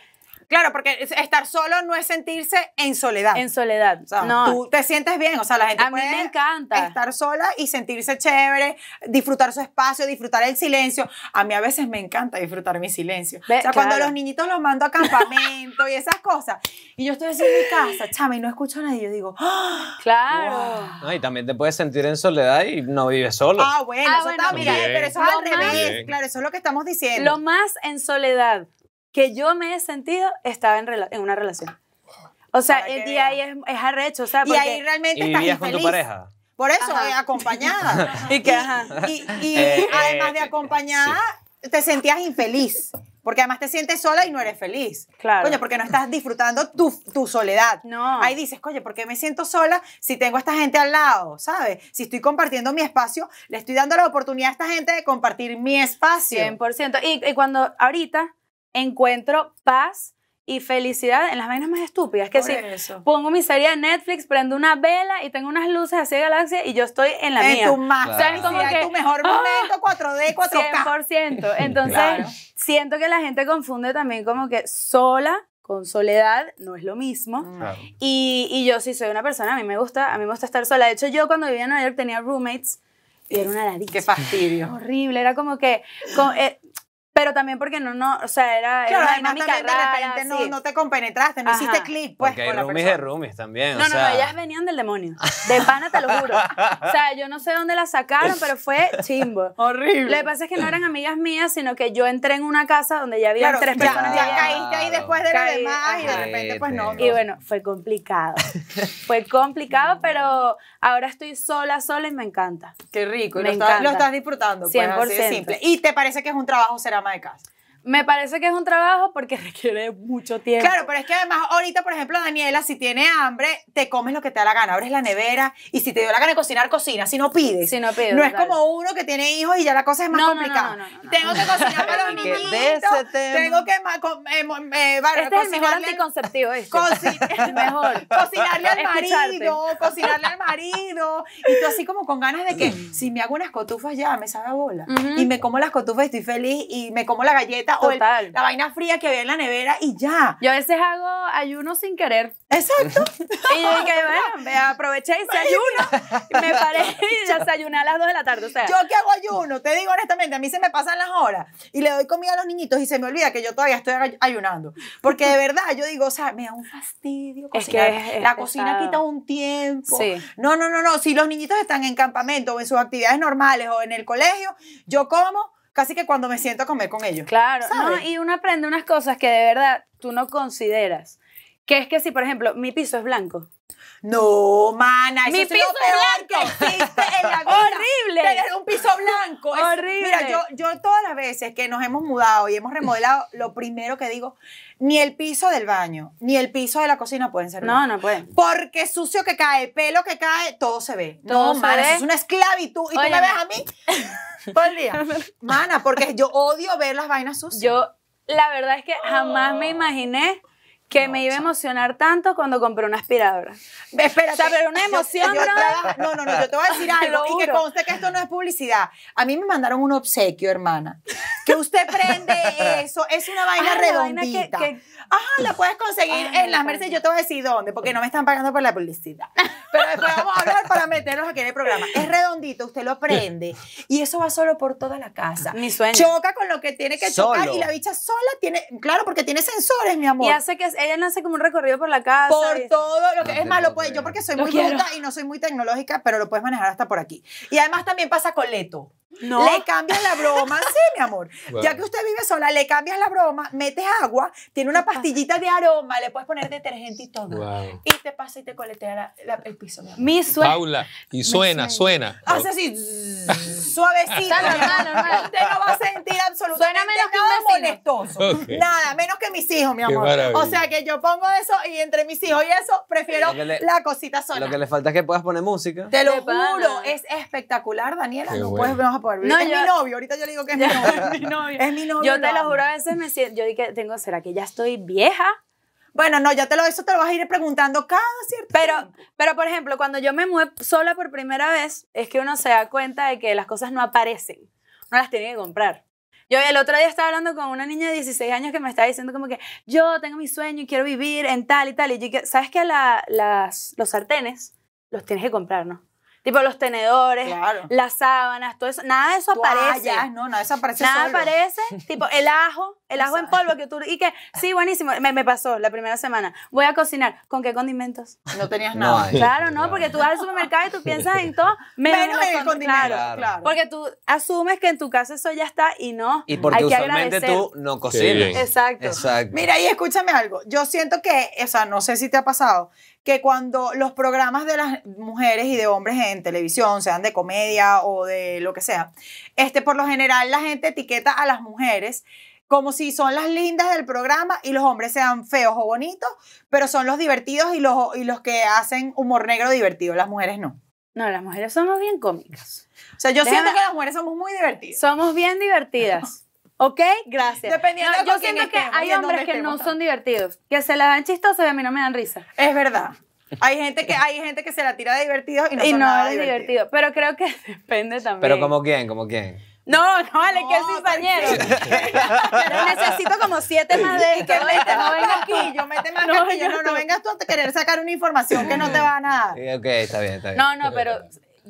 Claro, porque estar solo no es sentirse en soledad. En soledad. no. Tú te sientes bien, o sea, la gente a puede mí me encanta. estar sola y sentirse chévere, disfrutar su espacio, disfrutar el silencio. A mí a veces me encanta disfrutar mi silencio. o sea, cuando los niñitos los mando a campamento y esas cosas, y yo estoy así en mi casa, chama, y no escucho a nadie, yo digo, ¡Ah! claro. y también te puedes sentir en soledad y no vives solo. Ah, bueno, ah, eso también, pero eso es al revés. Claro, eso es lo que estamos diciendo. Lo más en soledad que yo me he sentido estaba en, una relación. O sea, el día ahí es, es, arrecho. O sea, y ahí realmente estás infeliz. con tu pareja? Por eso, eh, acompañada. y que, Y, eh, eh, además de acompañada, te sentías infeliz. Porque además te sientes sola y no eres feliz. Claro. Coño, porque no estás disfrutando tu, soledad. No. Ahí dices, coño, ¿por qué me siento sola si tengo a esta gente al lado? ¿Sabes? Si estoy compartiendo mi espacio, le estoy dando la oportunidad a esta gente de compartir mi espacio. 100%. Y, y cuando ahorita encuentro paz y felicidad en las vainas más estúpidas. Que si pongo mi serie de Netflix, prendo una vela y tengo unas luces así de galaxia y yo estoy en la en mía. Tu más. es tu mejor ¡Ah! momento, 4D, 4K. 100%. Entonces, siento que la gente confunde también como que sola con soledad no es lo mismo. Mm. Y, y, yo sí soy una persona, a mí me gusta, a mí me gusta estar sola. De hecho, yo cuando vivía en Nueva York tenía roommates y era una ladilla. Qué fastidio. Horrible, era como que... Eh, pero también porque no, no, o sea, era, claro, era una dinámica rara, de repente no, no, te compenetraste, no hiciste clic, pues, porque hay con la de también, No, o no, sea... no, ellas venían del demonio, de pana te lo juro. o sea, yo no sé dónde las sacaron, pero fue chimbo. Horrible. Lo que pasa es que no eran amigas mías, sino que yo entré en una casa donde ya había tres personas. Ya, ya caíste ahí después de lo demás y de repente pues no, Y bueno, fue complicado. fue complicado, pero ahora estoy sola, sola y me encanta. Qué rico. Me lo, Estás, lo estás disfrutando, 100%. Pues, así simple. Y te parece que es un trabajo será ama de casa. Me parece que es un trabajo porque requiere mucho tiempo. Claro, pero es que además ahorita, por ejemplo, Daniela, si tiene hambre, te comes lo que te da la gana, abres la nevera y si te dio la gana de cocinar, cocina, si no pides. Si no pides. No es como uno que tiene hijos y ya la cosa es más complicada. tengo que cocinar para los niñitos, tengo que eh, eh, este es el mejor anticonceptivo este. mejor. Cocinarle al marido, cocinarle al marido y tú así como con ganas de que mm. si me hago unas cotufas ya me sabe bola y me como las cotufas y estoy feliz y me como la galleta o la vaina fría que ve en la nevera y ya. Yo a veces hago ayuno sin querer. Exacto. y yo dije, bueno, me aproveché y se ayuno. Y me paré y desayuné a las 2 de la tarde. yo que hago ayuno, te digo honestamente, a mí se me pasan las horas y le doy comida a los niñitos y se me olvida que yo todavía estoy ayunando. Porque de verdad, yo digo, o sea, me da un fastidio cocinar. Es que la cocina quita un tiempo. Sí. No, no, no, no. Si los niñitos están en campamento o en sus actividades normales o en el colegio, yo como casi que cuando me siento a comer con ellos. Claro, No, y uno aprende unas cosas que de verdad tú no consideras. Que es que si, por ejemplo, mi piso es blanco. No, mana, mi piso lo blanco. que existe en la Horrible. Tener un piso blanco. Es, Horrible. Mira, yo, todas las veces que nos hemos mudado y hemos remodelado, lo primero que digo, ni el piso del baño, ni el piso de la cocina pueden ser. No, no pueden. Porque sucio que cae, pelo que cae, todo se ve. Todo no, es una esclavitud. Y tú me ves a mí. Buen día. Mana, porque yo odio ver las vainas sucias. Yo, la verdad es que jamás me oh. imaginé que me iba a emocionar tanto cuando compré una aspiradora. Espera, pero una emoción, No, no, no, yo te voy a decir algo y que conste que esto no es publicidad. A mí me mandaron un obsequio, hermana. Que usted prende eso, es una vaina redonda. Ah, redondita. Ajá, la puedes conseguir en las Mercedes. Yo te voy a decir dónde, porque no me están pagando por la publicidad. Pero después vamos a hablar para meternos aquí en el programa. Es redondito, usted lo prende. Y eso va solo por toda la casa. Mi sueño. Choca con lo que tiene que tocar chocar. Y la bicha sola tiene, claro, porque tiene sensores, mi amor. Y hace que ella hace como un recorrido por la casa. Por todo lo que. Ah, lo es malo, yo porque soy muy bruta y no soy muy tecnológica, pero lo puedes manejar hasta por aquí. Y además también pasa con Leto. No. Le cambias la broma, sí, mi amor. Ya que usted vive sola, le cambias la broma, metes agua, tiene una paja pastillitas de aroma, le puedes poner detergente y todo. Y te pasa y te coletea el piso. Mi, suena. Paula, y suena, suena. Hace así, suavecito. Normal, normal. Usted no va a sentir absolutamente Suena Nada, menos que mis hijos, mi amor. O sea que yo pongo eso y entre mis hijos y eso, prefiero la cosita sola. Lo que le falta es que puedas poner música. Te lo juro, es espectacular, Daniela. no puedes, es mi novio, ahorita yo le digo que es mi novio. Es mi novio. Yo te lo juro, a veces me siento, yo dije, tengo, ¿será que ya estoy vieja? Bueno, no, ya te lo, eso te lo vas a ir preguntando cada cierto pero, Pero, por ejemplo, cuando yo me muevo sola por primera vez, es que uno se da cuenta de que las cosas no aparecen. No las tiene que comprar. Yo el otro día estaba hablando con una niña de 16 años que me estaba diciendo como que yo tengo mi sueño y quiero vivir en tal y tal. Y yo, ¿sabes que las, los sartenes los tienes que comprar, no? Tipo los tenedores, las sábanas, todo eso. Nada de eso aparece. Toallas, no, nada de eso aparece. Nada aparece. tipo el ajo, el ajo en polvo que tú. Y que, sí, buenísimo. Me, me, pasó la primera semana. Voy a cocinar. ¿Con qué condimentos? No tenías nada. claro, no, porque tú vas al supermercado y tú piensas en todo menos, menos en el condimento. Claro, claro, Porque tú asumes que en tu casa eso ya está y no. Y porque hay usualmente tú no cocinas. Exacto. Exacto. Mira, y escúchame algo. Yo siento que, o sea, no sé si te ha pasado, que cuando los programas de las mujeres y de hombres en televisión, sean de comedia o de lo que sea, este, por lo general la gente etiqueta a las mujeres como si son las lindas del programa y los hombres sean feos o bonitos, pero son los divertidos y los, y los que hacen humor negro divertido, las mujeres no. No, las mujeres somos bien cómicas. O sea, yo siento que las mujeres somos muy divertidas. Somos bien divertidas. ¿Ok? Gracias. Dependiendo Yo siento que hay hombres que no son divertidos, que se la dan chistosos y a mí no me dan risa. Es verdad. Hay gente que hay gente que se la tira de divertido y no, y son no nada es divertido. Pero creo que depende también. Pero como quién, como quién. No, no, vale, que es cizañero. Pero necesito como siete más de que Vete, no vengas aquí, yo mete más no, Yo, no, no, vengas tú a querer sacar una información que no te va a nada. Ok, está bien, está bien. No, no, pero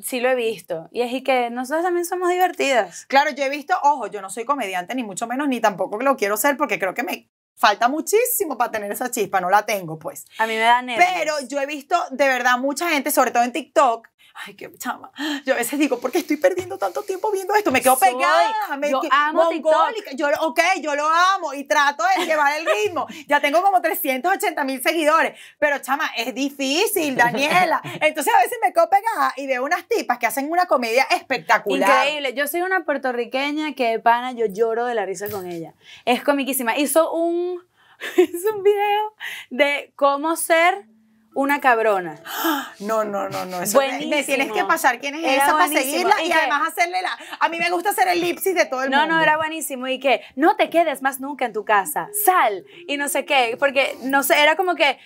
sí lo he visto. Y es que nosotros también somos divertidas. Claro, yo he visto, ojo, yo no soy comediante, ni mucho menos, ni tampoco lo quiero ser, porque creo que me falta muchísimo para tener esa chispa, no la tengo, pues. A mí me da nervios. Pero yo he visto de verdad mucha gente, sobre todo en TikTok, ay, qué chama. Yo a veces digo, ¿por qué estoy perdiendo tanto tiempo viendo esto? Me quedo pegada. Me yo que, amo ok, yo lo amo y trato de llevar el ritmo. ya tengo como 380 mil seguidores. Pero, chama, es difícil, Daniela. Entonces, a veces me quedo pegada y veo unas tipas que hacen una comedia espectacular. Increíble. Yo soy una puertorriqueña que pana yo lloro de la risa con ella. Es comiquísima. Hizo un, hizo un video de cómo ser una cabrona. No, no, no, no. Eso buenísimo. Me tienes que pasar quién es esa para seguirla y, además hacerle la. A mí me gusta hacer el elipsis de todo el mundo. No, no, era buenísimo. Y que no te quedes más nunca en tu casa. Sal y no sé qué. Porque no sé, era como que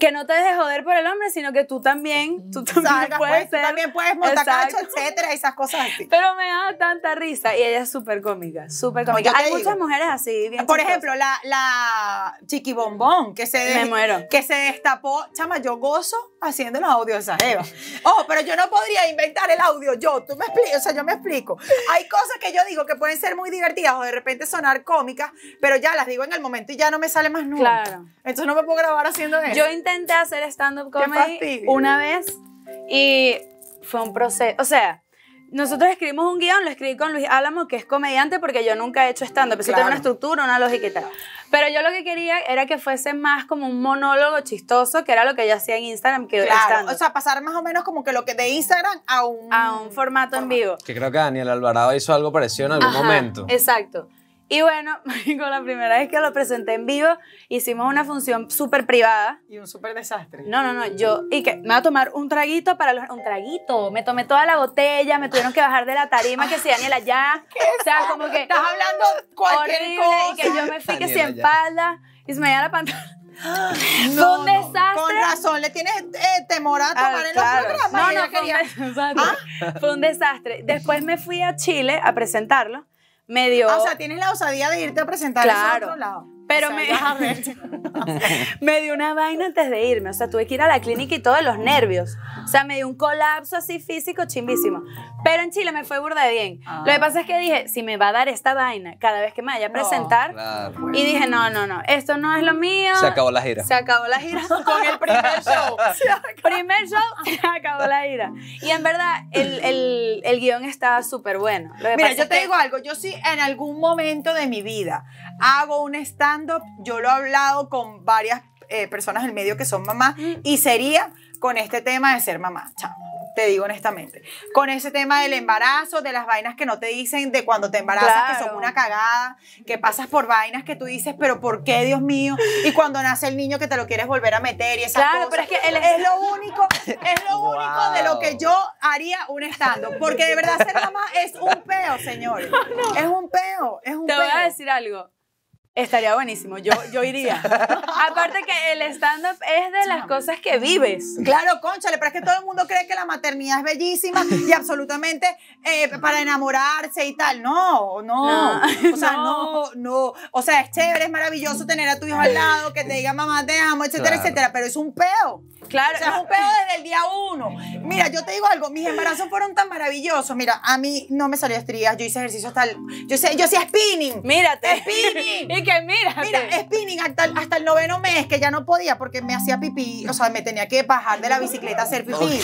que no te dejes joder por el hombre, sino que tú también, tú también pues, puedes ser, tú también puedes motacacho, etcétera, esas cosas así. Pero me da tanta risa y ella es súper cómica, súper cómica. Hay muchas mujeres así, bien Por ejemplo, la, la Chiqui Bombón, que se, que se destapó, chama, yo gozo haciendo los audios de esa Eva oh pero yo no podría inventar el audio yo, tú me explico o sea, yo me explico. Hay cosas que yo digo que pueden ser muy divertidas o de repente sonar cómicas, pero ya las digo en el momento y ya no me sale más nunca. Claro. Entonces no me puedo grabar haciendo eso. Yo intenté hacer stand-up comedy una vez y fue un proceso. O sea, nosotros escribimos un guión, lo escribí con Luis Álamo, que es comediante, porque yo nunca he hecho stand-up. Eso tiene una estructura, una lógica y tal. Pero yo lo que quería era que fuese más como un monólogo chistoso, que era lo que yo hacía en Instagram, que claro. O sea, pasar más o menos como que lo que de Instagram a un... A un formato, en vivo. Que creo que Daniel Alvarado hizo algo parecido en algún momento. Exacto. Y bueno, con la primera vez que lo presenté en vivo, hicimos una función súper privada. Y un súper desastre. No, no, no, yo, y que me va a tomar un traguito para los... Un traguito, me tomé toda la botella, me tuvieron que bajar de la tarima, que si Daniela ya, o sea, como que... Estás hablando cualquier cosa. Y que yo me fique sin espalda, y se me veía la pantalla. Fue un desastre. Con razón, le tienes eh, temor a ah, tomar en los programas. No, no, ¿Ah? fue un desastre. Después me fui a Chile a presentarlo medio. Ah, o sea, tienes la osadía de irte a presentar claro. a otro lado. Pero me, me dio una vaina antes de irme. O sea, tuve que ir a la clínica y todos los nervios. O sea, me dio un colapso así físico chimbísimo. Pero en Chile me fue burda de bien. Lo que ah. pasa es que dije, si me va a dar esta vaina cada vez que me vaya a presentar. Y dije, no, no, no, esto no es lo mío. Se acabó la gira. Se acabó la gira con el primer show. primer show, se acabó la gira. Y en verdad, el, el, el guión estaba súper bueno. Mira, yo te digo algo. Yo sí, en algún momento de mi vida, hago un stand yo lo he hablado con varias eh, personas del medio que son mamás mm. y sería con este tema de ser mamá, chao. Te digo honestamente. Con ese tema del embarazo, de las vainas que no te dicen, de cuando te embarazas, que son una cagada, que pasas por vainas que tú dices, pero ¿por qué, Dios mío? Y cuando nace el niño que te lo quieres volver a meter y claro, pero es que es... lo único, es lo único de lo que yo haría un estando. Porque de verdad ser mamá es un peo, señores. Es un peo, es un peo. Te voy a decir algo Estaría buenísimo, yo, yo iría. Aparte que el stand-up es de las cosas que vives. Claro, conchale, pero es que todo el mundo cree que la maternidad es bellísima y absolutamente eh, para enamorarse y tal. No, no, O sea, no. no, O sea, es chévere, es maravilloso tener a tu hijo al lado, que te diga mamá, te amo, etcétera, etcétera, pero es un peo. Claro, es un pedo desde el día uno. Mira, yo te digo algo, mis embarazos fueron tan maravillosos. Mira, a mí no me salió estrías, yo hice ejercicio hasta Yo, sé, yo hacía spinning. Mírate. Spinning. y que mírate. Mira, spinning hasta el, noveno mes, que ya no podía porque me hacía pipí, o sea, me tenía que bajar de la bicicleta a hacer pipí.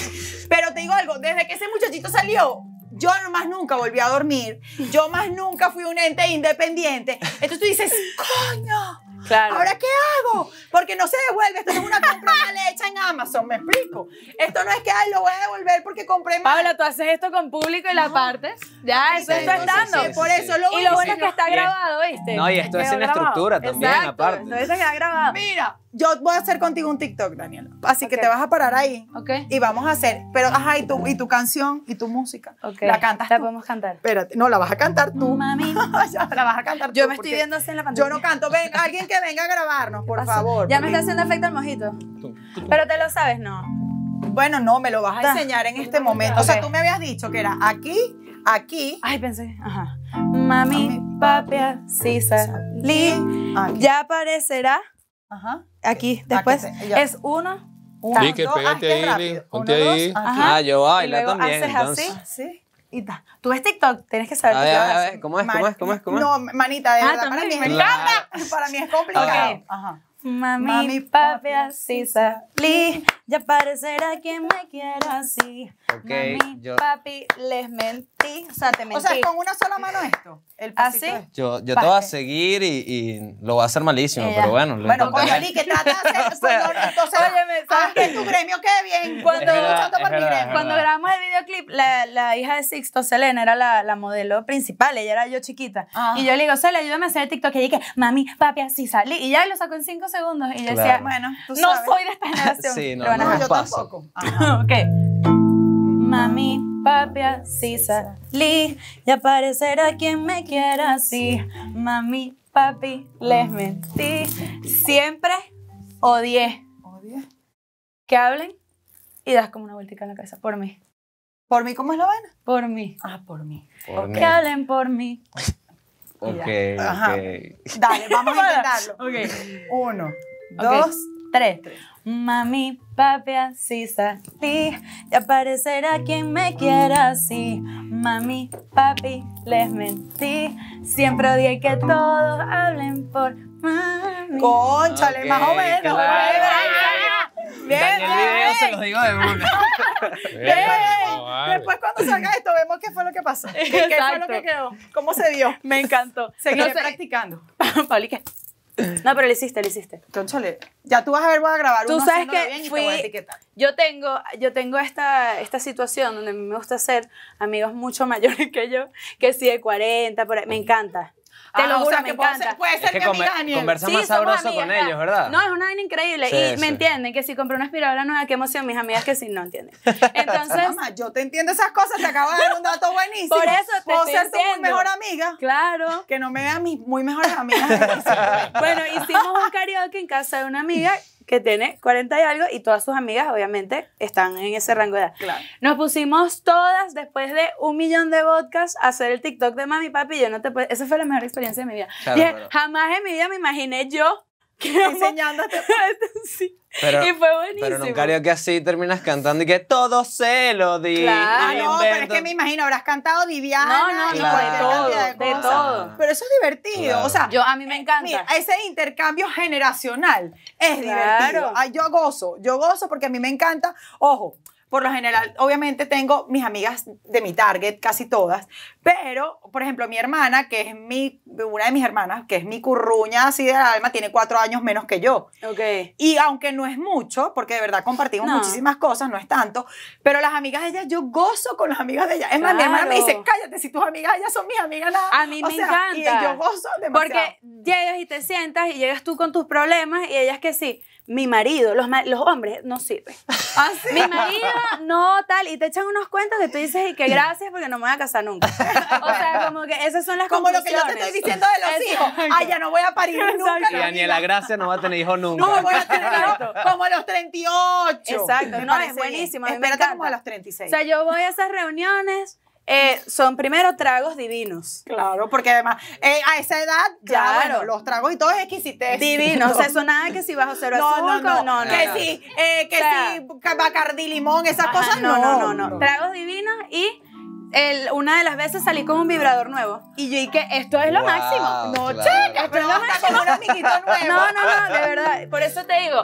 Pero te digo algo, desde que ese muchachito salió, yo más nunca volví a dormir, yo más nunca fui un ente independiente. Entonces tú dices, coño, ¿Ahora qué hago? Porque no se devuelve. Esto es una compra mal hecha en Amazon, ¿me explico? Esto no es que, ay, lo voy a devolver porque compré mal. Paula, tú haces esto con público y la partes. Ya, eso está estando. Sí, por eso lo Y lo bueno es que está grabado, ¿viste? No, y esto es, en estructura también, aparte. eso está grabado. Mira, yo voy a hacer contigo un TikTok, Daniela. Así que te vas a parar ahí. Ok. Y vamos a hacer. Pero, ajá, y tu, y tu canción y tu música. Okay. La cantas. La podemos cantar. Espérate. No, la vas a cantar tú. Mami. la vas a cantar tú. Yo me estoy viendo así en la pantalla. Yo no canto. Ven, alguien que venga a grabarnos, por favor. Ya me está haciendo efecto el mojito. Pero te lo sabes, no. Bueno, no, me lo vas a enseñar en este momento. O sea, tú me habías dicho que era aquí, aquí. Ay, pensé. Ajá. Mami, papi, así salí. Ya aparecerá Ajá. Aquí, ah, después. Te, es uno. Ah, uno Lique, dos, pégate ahí, ponte ahí. Dos, ah, yo bailo también. Haces entonces. así, sí. Y ta. Tú ves TikTok, tienes que saber. A ver, a ver, ¿cómo es? ¿Cómo es? ¿Cómo es? ¿Cómo es? No, manita, de ah, verdad, para mí, me encanta. Para mí es complicado. Okay. Ajá. Mami, papi, así salí. Ya parecerá que me quiera así. Mami, papi, les mentí. O sea, te mentí. O sea, con una sola mano eh, esto. El así. ¿Ah, este. Yo, yo te voy a seguir y, y, lo voy a hacer malísimo, pero bueno. bueno, coño, Ali, que trata entonces, tu gremio quede bien. Cuando, cuando grabamos el videoclip, la, la, hija de Sixto, Selena, era la, la modelo principal. Ella era yo chiquita. Ah. Y yo le digo, Selena, ayúdame a hacer el TikTok. Y dije, Mami, papi, así salí. Y ya lo sacó en cinco segundos y yo decía, bueno, no soy de esta generación. sí, no, no, yo paso. tampoco. ok. Mami, papi, así salí y aparecerá quien me quiera así. Mami, papi, les mentí. Siempre odié. ¿Odié? Que hablen y das como una vueltica en la cabeza por mí. ¿Por mí cómo es la vaina? Por mí. Ah, por mí. que hablen por mí. Ok. Dale, vamos a intentarlo. ok. Uno, dos, tres. Mami, papi, así salí. ya aparecerá quien me quiera así. Mami, papi, les mentí. Siempre odié que todos hablen por mami. Conchale, más o menos. Bien, el video, se los digo de Después cuando salga esto vemos qué fue lo que pasó. ¿Qué, fue lo que quedó? ¿Cómo se dio? Me encantó. Seguiré practicando. ¿qué? No, pero lo hiciste, lo hiciste. Conchale, ya tú vas a ver, voy a grabar Tú uno sabes que bien y te voy Yo tengo, yo tengo esta, esta situación donde me gusta hacer amigos mucho mayores que yo, que si de 40, por ahí. me encanta. Te lo ah, juro, me encanta. puede ser, es que, conversa más sabroso con ellos, ¿verdad? No, es una vaina increíble. y me entienden que si compré una aspiradora nueva, qué emoción, mis amigas que sí no entienden. Entonces. Mamá, yo te entiendo esas cosas, te acabo de dar un dato buenísimo. Por eso te Puedo ser tu muy mejor amiga. Claro. Que no me vean mis muy mejores amigas. bueno, hicimos un karaoke en casa de una amiga que tiene 40 y algo, y todas sus amigas, obviamente, están en ese rango de edad. Claro. Nos pusimos todas, después de un millón de vodkas, a hacer el TikTok de mami, papi, yo no te puedo... Esa fue la mejor experiencia de mi vida. jamás en mi vida me imaginé yo enseñándote. sí. y fue buenísimo. Pero en que así terminas cantando y que todo se lo di. Claro, no, pero es que me imagino, habrás cantado Viviana de todo, de, todo. Pero eso es divertido. O sea, yo, a mí me eh, encanta. ese intercambio generacional es divertido. yo gozo, yo gozo porque a mí me encanta. Ojo, por lo general, obviamente tengo mis amigas de mi target, casi todas, pero, por ejemplo, mi hermana, que es mi, una de mis hermanas, que es mi curruña así de alma, tiene cuatro años menos que yo. Okay. Y aunque no es mucho, porque de verdad compartimos muchísimas cosas, no es tanto, pero las amigas de ella, yo gozo con las amigas de ella. Es más, mi hermana me dice, cállate, si tus amigas ellas son mis amigas, A mí me encanta. Y yo gozo demasiado. Porque llegas y te sientas y llegas tú con tus problemas y ellas que sí mi marido, los, hombres no sirven. ¿Ah, Mi marido no tal, y te echan unos cuentos que tú dices, y que gracias porque no me voy a casar nunca. o sea, como que esas son las Como lo que yo te estoy diciendo de los hijos. Ay, ah, ya no voy a parir nunca. Y Daniela Gracia no va a tener hijos nunca. No voy a tener hijos como a los 38. Exacto, no, es buenísimo. Espérate como a los 36. O sea, yo voy a esas reuniones. Eh, son primero tragos divinos. Claro, porque además eh, a esa edad, claro, los tragos y todo es exquisitez. Divinos, no. o sea, eso nada que si bajo cero no, azul, no, no, no, que no, si, eh, que si sea, si bacardí limón, esas cosas, no, no, no, no. Tragos divinos y una de las veces salí con un vibrador nuevo. Y yo dije, esto es lo máximo. No, che, esto es lo máximo. Un amiguito nuevo. No, no, no, de verdad. Por eso te digo,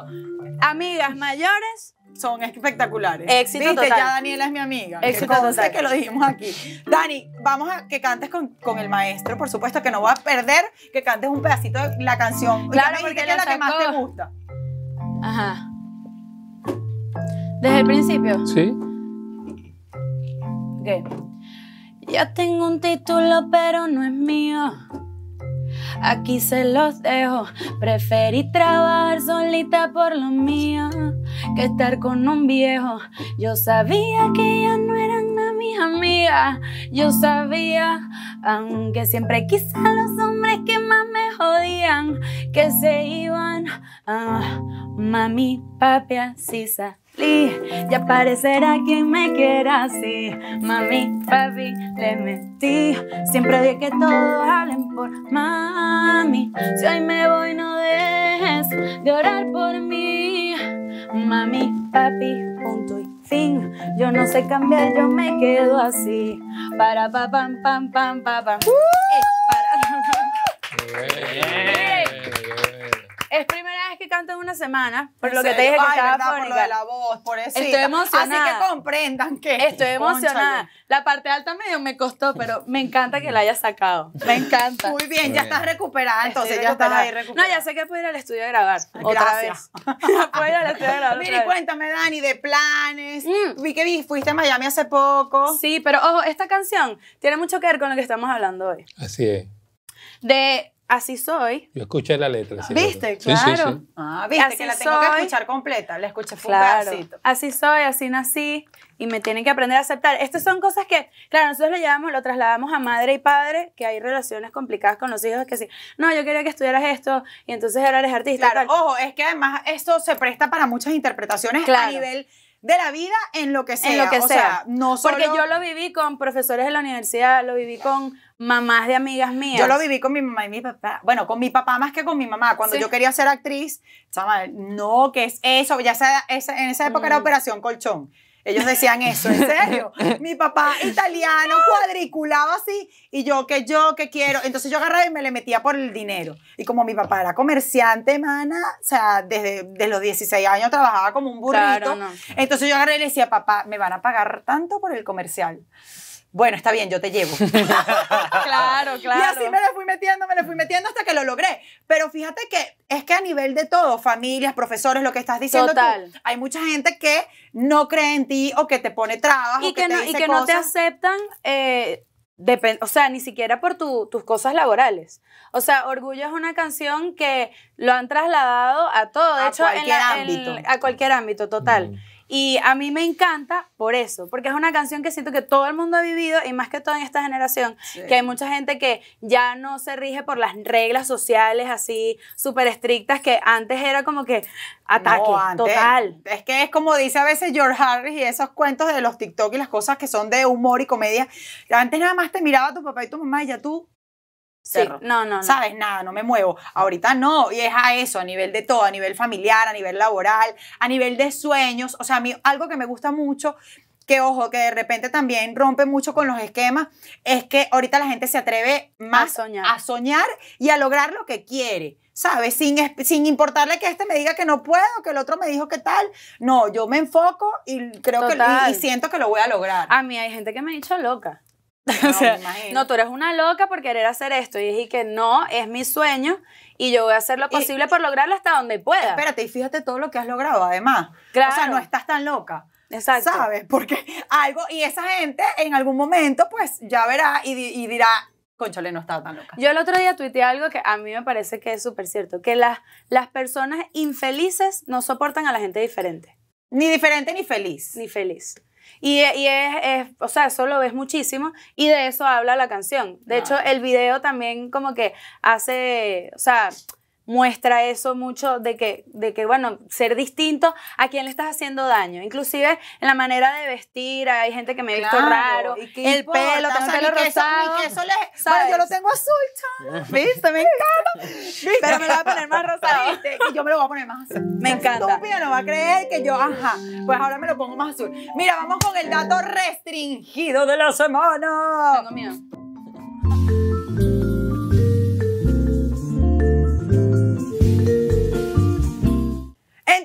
amigas mayores son espectaculares. Éxito ¿Viste? Ya Daniela es mi amiga. Éxito Sé que lo dijimos aquí. Dani, vamos a que cantes con, el maestro, por supuesto, que no va a perder que cantes un pedacito de la canción. Claro, porque es la que más te gusta. Ajá. ¿Desde el principio? Sí. qué ya tengo un título, pero no es mío. Aquí se los dejo. Preferí trabajar solita por lo mío que estar con un viejo. Yo sabía que ya no eran la mis amigas. Yo sabía, aunque siempre quizá los hombres que más me jodían, que se iban. a ah, mami, papi, así y aparecerá quien me quiera así. Mami, papi, le metí Siempre dije que todos hablen por mami. Si hoy me voy, no dejes de orar por mí. Mami, papi, punto y fin. Yo no sé cambiar, yo me quedo así. Para pa pam pam pam pa, Uh, eh, para. Es primera es que canto en una semana, por lo que te dije que estaba por lo de la voz, por eso. Estoy emocionada. Así que comprendan que estoy emocionada. La parte alta medio me costó, pero me encanta que la hayas sacado. Me encanta. Muy bien, ya estás recuperada, entonces ya estás ahí recuperada. No, ya sé que puedo ir al estudio a grabar ah, otra vez. puedo ir al estudio grabar. Mira, cuéntame Dani de planes. Mm. Vi que fuiste a Miami hace poco. Sí, pero ojo, esta canción tiene mucho que ver con lo que estamos hablando hoy. Así es. De así soy. Yo escuché la letra. Sí, ¿Viste? Claro. ah, ¿viste? que la tengo que escuchar completa. La escuché claro. Así soy, así nací y me tienen que aprender a aceptar. Estas son cosas que, claro, nosotros lo llevamos, lo trasladamos a madre y padre, que hay relaciones complicadas con los hijos que sí, no, yo quería que estudiaras esto y entonces eres artista. Claro, ojo, es que además esto se presta para muchas interpretaciones a nivel de la vida en lo que sea. En lo que sea, no Porque yo lo viví con profesores de la universidad, lo viví con mamás de amigas mías. Yo lo viví con mi mamá y mi papá. Bueno, con mi papá más que con mi mamá. Cuando yo quería ser actriz, no, que es eso? Ya en esa época era mm. Operación Colchón. Ellos decían eso, en serio. Mi papá italiano, cuadriculado así, y yo que yo que quiero. Entonces yo agarraba y me le metía por el dinero. Y como mi papá era comerciante, mana, o sea, desde, los 16 años trabajaba como un burrito. Entonces yo agarré y le decía, papá, me van a pagar tanto por el comercial bueno, está bien, yo te llevo. claro, claro. Y así me lo fui metiendo, me lo fui metiendo hasta que lo logré. Pero fíjate que es que a nivel de todo, familias, profesores, lo que estás diciendo hay mucha gente que no cree en ti o que te pone trabas y o que, no, te y que no te aceptan. Eh, o sea, ni siquiera por tus cosas laborales. O sea, Orgullo es una canción que lo han trasladado a todo. a cualquier ámbito. a cualquier ámbito, total. Y a mí me encanta por eso, porque es una canción que siento que todo el mundo ha vivido y más que todo en esta generación, que hay mucha gente que ya no se rige por las reglas sociales así súper estrictas que antes era como que ataque total. Es que es como dice a veces George Harris y esos cuentos de los TikTok y las cosas que son de humor y comedia. Antes nada más te miraba tu papá y tu mamá y ya tú Sí, no, no, no. ¿Sabes? Nada, no me muevo. Ahorita no, y es a eso, a nivel de todo, a nivel familiar, a nivel laboral, a nivel de sueños. O sea, mí algo que me gusta mucho, que ojo, que de repente también rompe mucho con los esquemas, es que ahorita la gente se atreve más a soñar, y a lograr lo que quiere. ¿sabes? Sin, sin importarle que este me diga que no puedo, que el otro me dijo que tal. No, yo me enfoco y creo que y siento que lo voy a lograr. A mí hay gente que me ha dicho loca. No, tú eres una loca por querer hacer esto. Y dije que no, es mi sueño y yo voy a hacer lo posible por lograrlo hasta donde pueda. Espérate, y fíjate todo lo que has logrado, además. Claro. O sea, no estás tan loca. Exacto. ¿Sabes? Porque algo, y esa gente en algún momento, pues ya verá y, dirá, conchale, no estaba tan loca. Yo el otro día tuiteé algo que a mí me parece que es súper cierto: que las, las personas infelices no soportan a la gente diferente. Ni diferente ni feliz. Ni feliz. Y, e, es, o sea, eso lo ves muchísimo y de eso habla la canción. De ah. hecho, el video también como que hace, o sea, muestra eso mucho de que, de que, bueno, ser distinto a quien le estás haciendo daño. Inclusive en la manera de vestir, hay gente que me ha visto raro, el pelo, tengo el pelo rosado. le, ¿sabes? yo lo tengo azul, chao. ¿Viste? Me encanta. Pero me lo voy a poner más rosado. ¿Viste? Y yo me lo voy a poner más azul. Me encanta. Tú no va a creer que yo, ajá, pues ahora me lo pongo más azul. Mira, vamos con el dato restringido de la semana. Tengo miedo.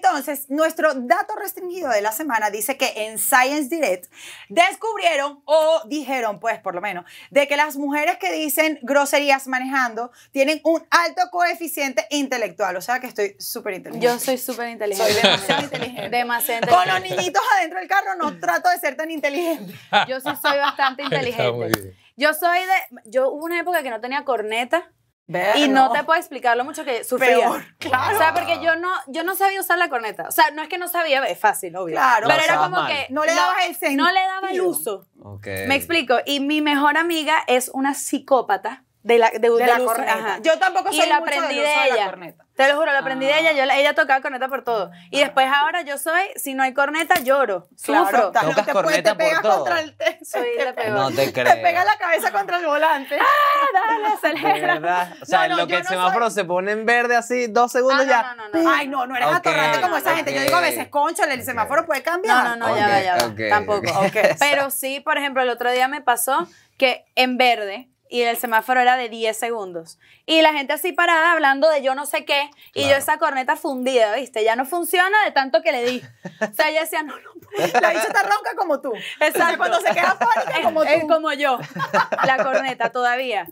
Entonces, nuestro dato restringido de la semana dice que en Science Direct descubrieron o dijeron, pues por lo menos, de que las mujeres que dicen groserías manejando tienen un alto coeficiente intelectual. O sea que estoy súper inteligente. Yo soy súper inteligente. Soy demasiado inteligente. Demasiado inteligente. Con los niñitos adentro del carro no trato de ser tan inteligente. Yo sí soy bastante inteligente. Yo soy de. Yo hubo una época que no tenía corneta y no te puedo explicar lo mucho que sufría. Peor, claro. O sea, porque yo no, yo no sabía usar la corneta. O sea, no es que no sabía, es fácil, obvio. Claro. Pero era como que... No le daba el sentido. No le daba el uso. Okay. Me explico. Y mi mejor amiga es una psicópata. De la, de, la corneta. Yo tampoco soy y la mucho aprendí de, ella. La corneta. Te lo juro, la aprendí de ah. ella. ella tocaba corneta por todo. Y ah. después ahora yo soy, si no hay corneta, lloro, claro, sufro. Tocas no te corneta por Contra el, soy te, No te crees. Te pega la cabeza contra el volante. ¡Ah, dale, acelera! O sea, lo que el semáforo se pone en verde así, dos segundos ah, no, ya. Ay, no, no eres okay, atorrante como esa gente. Yo digo a veces, concha, el semáforo puede cambiar. No, no, no, ya va, ya va. Tampoco. Pero sí, por ejemplo, el otro día me pasó que en verde y el semáforo era de 10 segundos. Y la gente así parada hablando de yo no sé qué y yo esa corneta fundida, ¿viste? Ya no funciona de tanto que le di. o sea, ella decía, no, no. La bicha está ronca como tú. Exacto. cuando se queda fuerte como tú. Es como yo. La corneta todavía.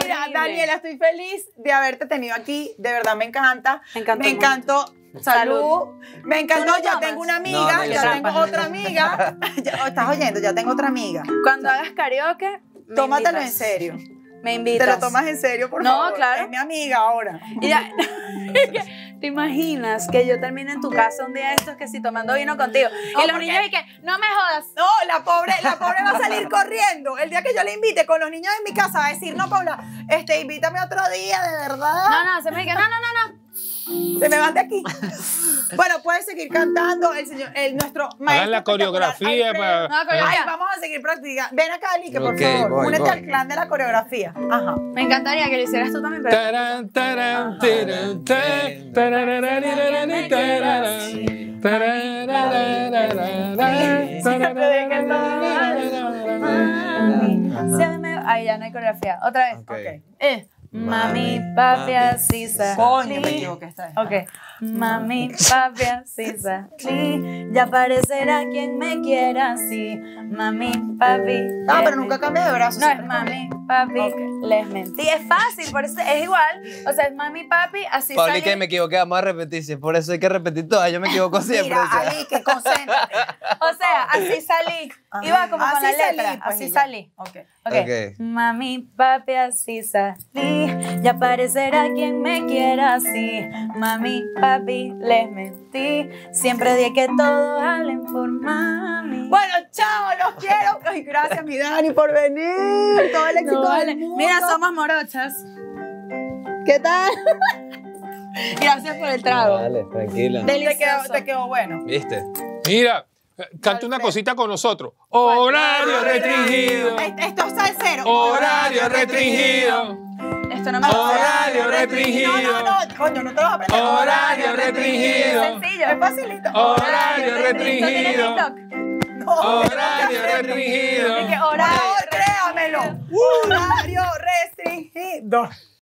Mira, Daniela, estoy feliz de haberte tenido aquí. De verdad, me encanta. Me encantó. Me encantó. Salud. Me encantó, ya tengo una amiga, ya tengo otra amiga. Oh, estás oyendo, ya tengo otra amiga. Cuando hagas karaoke, Tómatelo en serio. Me invitas. Te lo tomas en serio, por favor. claro. Es mi amiga ahora. ya, ¿Te imaginas que yo termine en tu casa un día de estos que si tomando vino contigo? y los niños y que, no me jodas. No, la pobre, la pobre va a salir corriendo. El día que yo le invite con los niños en mi casa va a decir, no, Paula, este, invítame otro día, de verdad. No, no, se me no, no, no, no. Se me va de aquí. bueno, puedes seguir cantando. El señor, el, nuestro maestro. la coreografía. Ay, vamos a seguir practicando. Ven acá, Lique, por favor. Únete al clan de la coreografía. Ajá. Me encantaría que lo hicieras tú también. Pero... Ahí ya no hay coreografía. Otra vez. Ok. Mami, papi, así Coño, me equivoqué esta vez. Ok. Mami, papi, así salí. Ya aparecerá quien me quiera así. Mami, papi. Ah, pero nunca cambié de brazo. No, es mami, papi. Les mentí. Es fácil, por eso es igual. O sea, es mami, papi, así Pablo, salí. que me equivoqué, vamos a repetir. Si por eso hay que repetir todas. Yo me equivoco siempre. Mira, o sea. que concéntrate. o sea, así salí. Ah. Iba como con la letra. Pues, así salí. Okay. Okay. Mami, papi, así salí. Ya aparecerá quien me quiera así. Mami, papi les metí Siempre dije que todos hablen por mami. Bueno, chao, los quiero. gracias, mi Dani, por venir. Todo el éxito. Mira, somos morochas. ¿Qué tal? gracias por el trago. Dale, tranquila. Te quedó, te quedó bueno. ¿Viste? Mira. cante una cosita con nosotros. Horario restringido. Esto es salsero. Horario restringido. Esto Horario restringido. coño, no te Horario restringido. Es sencillo, es facilito. Horario restringido. horario restringido. Horario, créamelo. Horario restringido.